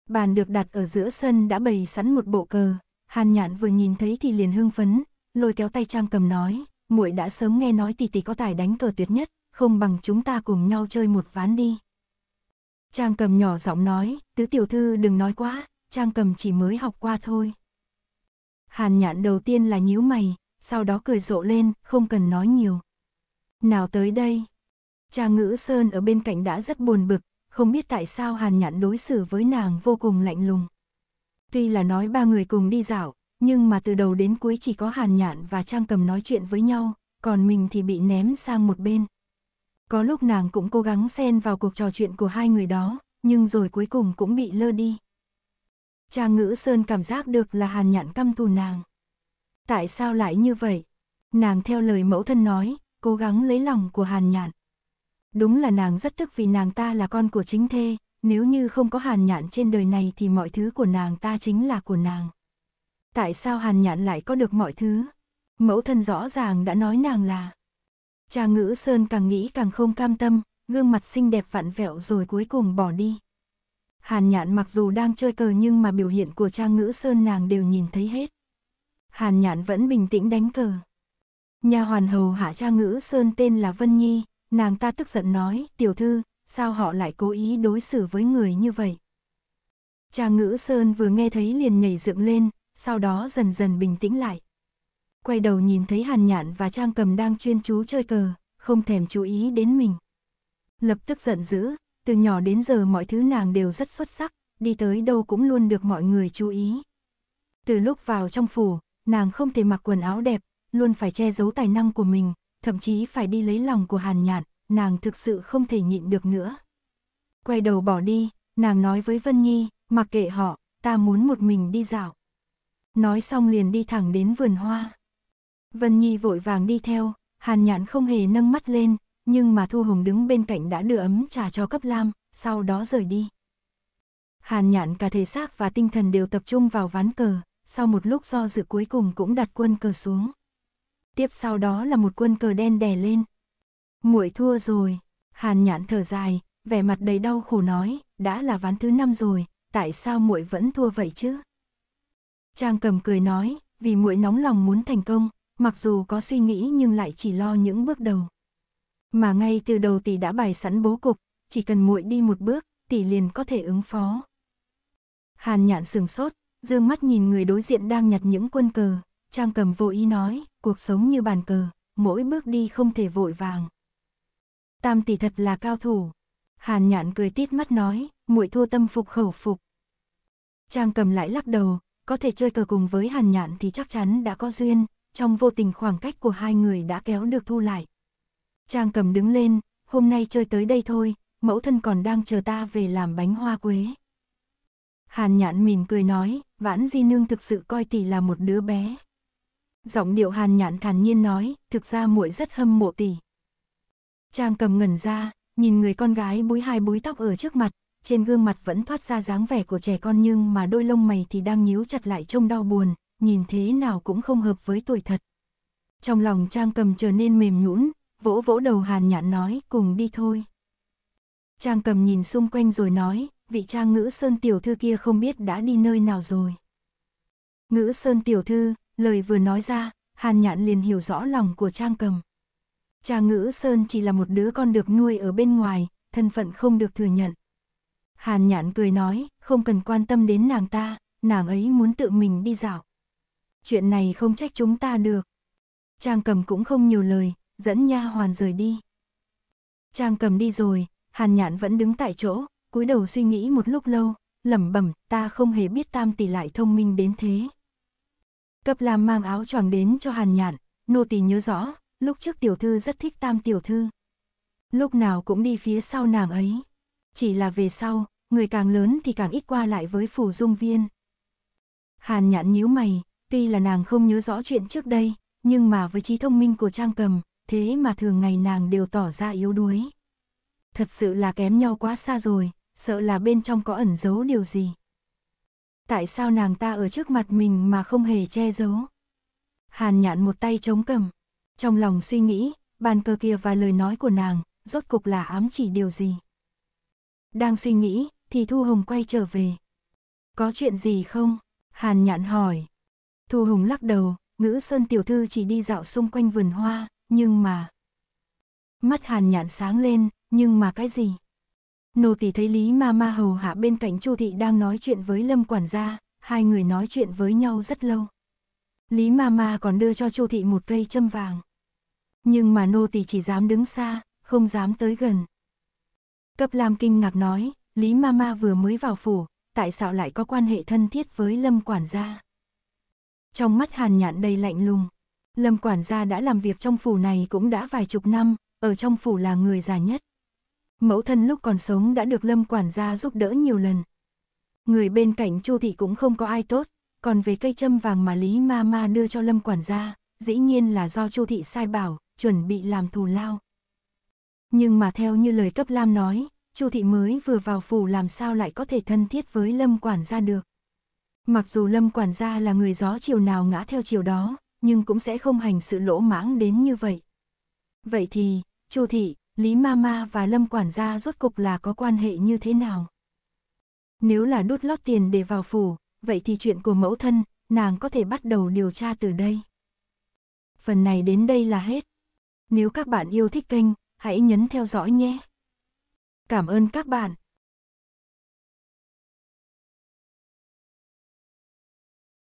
Bàn được đặt ở giữa sân đã bày sẵn một bộ cờ, Hàn Nhạn vừa nhìn thấy thì liền hưng phấn, lôi kéo tay Trang Cầm nói, muội đã sớm nghe nói tỷ tỷ có tài đánh cờ tuyệt nhất, không bằng chúng ta cùng nhau chơi một ván đi. Trang Cầm nhỏ giọng nói, tứ tiểu thư đừng nói quá, Trang Cầm chỉ mới học qua thôi. Hàn Nhạn đầu tiên là nhíu mày, sau đó cười rộ lên, không cần nói nhiều. Nào tới đây. Cha Ngữ Sơn ở bên cạnh đã rất buồn bực, không biết tại sao Hàn Nhạn đối xử với nàng vô cùng lạnh lùng. Tuy là nói ba người cùng đi dạo, nhưng mà từ đầu đến cuối chỉ có Hàn Nhạn và Trang Cầm nói chuyện với nhau, còn mình thì bị ném sang một bên. Có lúc nàng cũng cố gắng xen vào cuộc trò chuyện của hai người đó, nhưng rồi cuối cùng cũng bị lơ đi. Trang Ngữ Sơn cảm giác được là Hàn Nhạn căm thù nàng. Tại sao lại như vậy? Nàng theo lời mẫu thân nói, cố gắng lấy lòng của Hàn Nhạn đúng là nàng rất tức vì nàng ta là con của chính thê, nếu như không có hàn nhạn trên đời này thì mọi thứ của nàng ta chính là của nàng. Tại sao hàn nhạn lại có được mọi thứ? Mẫu thân rõ ràng đã nói nàng là. Cha ngữ Sơn càng nghĩ càng không cam tâm, gương mặt xinh đẹp vặn vẹo rồi cuối cùng bỏ đi. Hàn nhạn mặc dù đang chơi cờ nhưng mà biểu hiện của cha ngữ Sơn nàng đều nhìn thấy hết. Hàn nhạn vẫn bình tĩnh đánh cờ. Nhà hoàn hầu hạ cha ngữ Sơn tên là Vân Nhi, Nàng ta tức giận nói, tiểu thư, sao họ lại cố ý đối xử với người như vậy? Cha ngữ Sơn vừa nghe thấy liền nhảy dựng lên, sau đó dần dần bình tĩnh lại. Quay đầu nhìn thấy Hàn Nhạn và Trang Cầm đang chuyên chú chơi cờ, không thèm chú ý đến mình. Lập tức giận dữ, từ nhỏ đến giờ mọi thứ nàng đều rất xuất sắc, đi tới đâu cũng luôn được mọi người chú ý. Từ lúc vào trong phủ, nàng không thể mặc quần áo đẹp, luôn phải che giấu tài năng của mình, thậm chí phải đi lấy lòng của Hàn Nhạn, nàng thực sự không thể nhịn được nữa. Quay đầu bỏ đi, nàng nói với Vân Nhi, mặc kệ họ, ta muốn một mình đi dạo. Nói xong liền đi thẳng đến vườn hoa. Vân Nhi vội vàng đi theo, Hàn Nhạn không hề nâng mắt lên, nhưng mà Thu Hồng đứng bên cạnh đã đưa ấm trà cho cấp lam, sau đó rời đi. Hàn Nhạn cả thể xác và tinh thần đều tập trung vào ván cờ, sau một lúc do dự cuối cùng cũng đặt quân cờ xuống tiếp sau đó là một quân cờ đen đè lên. Muội thua rồi, Hàn Nhãn thở dài, vẻ mặt đầy đau khổ nói, đã là ván thứ năm rồi, tại sao muội vẫn thua vậy chứ? Trang Cầm cười nói, vì muội nóng lòng muốn thành công, mặc dù có suy nghĩ nhưng lại chỉ lo những bước đầu. Mà ngay từ đầu tỷ đã bài sẵn bố cục, chỉ cần muội đi một bước, tỷ liền có thể ứng phó. Hàn Nhạn sừng sốt, dương mắt nhìn người đối diện đang nhặt những quân cờ, Trang cầm vô ý nói, cuộc sống như bàn cờ, mỗi bước đi không thể vội vàng. Tam tỷ thật là cao thủ. Hàn nhạn cười tít mắt nói, muội thua tâm phục khẩu phục. Trang cầm lại lắc đầu, có thể chơi cờ cùng với hàn nhạn thì chắc chắn đã có duyên, trong vô tình khoảng cách của hai người đã kéo được thu lại. Trang cầm đứng lên, hôm nay chơi tới đây thôi, mẫu thân còn đang chờ ta về làm bánh hoa quế. Hàn nhạn mỉm cười nói, vãn di nương thực sự coi tỷ là một đứa bé giọng điệu hàn nhạn thản nhiên nói, thực ra muội rất hâm mộ tỷ. Trang cầm ngẩn ra, nhìn người con gái búi hai búi tóc ở trước mặt, trên gương mặt vẫn thoát ra dáng vẻ của trẻ con nhưng mà đôi lông mày thì đang nhíu chặt lại trông đau buồn, nhìn thế nào cũng không hợp với tuổi thật. Trong lòng Trang cầm trở nên mềm nhũn, vỗ vỗ đầu hàn nhạn nói cùng đi thôi. Trang cầm nhìn xung quanh rồi nói, vị trang ngữ sơn tiểu thư kia không biết đã đi nơi nào rồi. Ngữ sơn tiểu thư, Lời vừa nói ra, Hàn Nhạn liền hiểu rõ lòng của Trang Cầm. Cha Ngữ Sơn chỉ là một đứa con được nuôi ở bên ngoài, thân phận không được thừa nhận. Hàn Nhạn cười nói, không cần quan tâm đến nàng ta, nàng ấy muốn tự mình đi dạo. Chuyện này không trách chúng ta được. Trang Cầm cũng không nhiều lời, dẫn nha hoàn rời đi. Trang Cầm đi rồi, Hàn Nhạn vẫn đứng tại chỗ, cúi đầu suy nghĩ một lúc lâu, lẩm bẩm, ta không hề biết Tam tỷ lại thông minh đến thế cấp làm mang áo choàng đến cho hàn nhạn, nô tỳ nhớ rõ, lúc trước tiểu thư rất thích tam tiểu thư. Lúc nào cũng đi phía sau nàng ấy. Chỉ là về sau, người càng lớn thì càng ít qua lại với phủ dung viên. Hàn nhạn nhíu mày, tuy là nàng không nhớ rõ chuyện trước đây, nhưng mà với trí thông minh của Trang Cầm, thế mà thường ngày nàng đều tỏ ra yếu đuối. Thật sự là kém nhau quá xa rồi, sợ là bên trong có ẩn giấu điều gì tại sao nàng ta ở trước mặt mình mà không hề che giấu. Hàn nhạn một tay chống cầm, trong lòng suy nghĩ, bàn cờ kia và lời nói của nàng, rốt cục là ám chỉ điều gì. Đang suy nghĩ, thì Thu Hồng quay trở về. Có chuyện gì không? Hàn nhạn hỏi. Thu Hồng lắc đầu, ngữ sơn tiểu thư chỉ đi dạo xung quanh vườn hoa, nhưng mà... Mắt hàn nhạn sáng lên, nhưng mà cái gì? nô tỳ thấy Lý Ma Ma hầu hạ bên cạnh Chu thị đang nói chuyện với Lâm quản gia, hai người nói chuyện với nhau rất lâu. Lý Ma Ma còn đưa cho Chu thị một cây châm vàng. Nhưng mà nô tỳ chỉ dám đứng xa, không dám tới gần. Cấp Lam kinh ngạc nói, Lý Ma Ma vừa mới vào phủ, tại sao lại có quan hệ thân thiết với Lâm quản gia? Trong mắt Hàn Nhạn đầy lạnh lùng, Lâm quản gia đã làm việc trong phủ này cũng đã vài chục năm, ở trong phủ là người già nhất. Mẫu thân lúc còn sống đã được Lâm quản gia giúp đỡ nhiều lần. Người bên cạnh Chu thị cũng không có ai tốt, còn về cây châm vàng mà Lý Ma Ma đưa cho Lâm quản gia, dĩ nhiên là do Chu thị sai bảo, chuẩn bị làm thù lao. Nhưng mà theo như lời cấp Lam nói, Chu thị mới vừa vào phủ làm sao lại có thể thân thiết với Lâm quản gia được. Mặc dù Lâm quản gia là người gió chiều nào ngã theo chiều đó, nhưng cũng sẽ không hành sự lỗ mãng đến như vậy. Vậy thì, Chu thị, Lý Mama và Lâm quản gia rốt cục là có quan hệ như thế nào? Nếu là đút lót tiền để vào phủ, vậy thì chuyện của mẫu thân, nàng có thể bắt đầu điều tra từ đây. Phần này đến đây là hết. Nếu các bạn yêu thích kênh, hãy nhấn theo dõi nhé. Cảm ơn các bạn.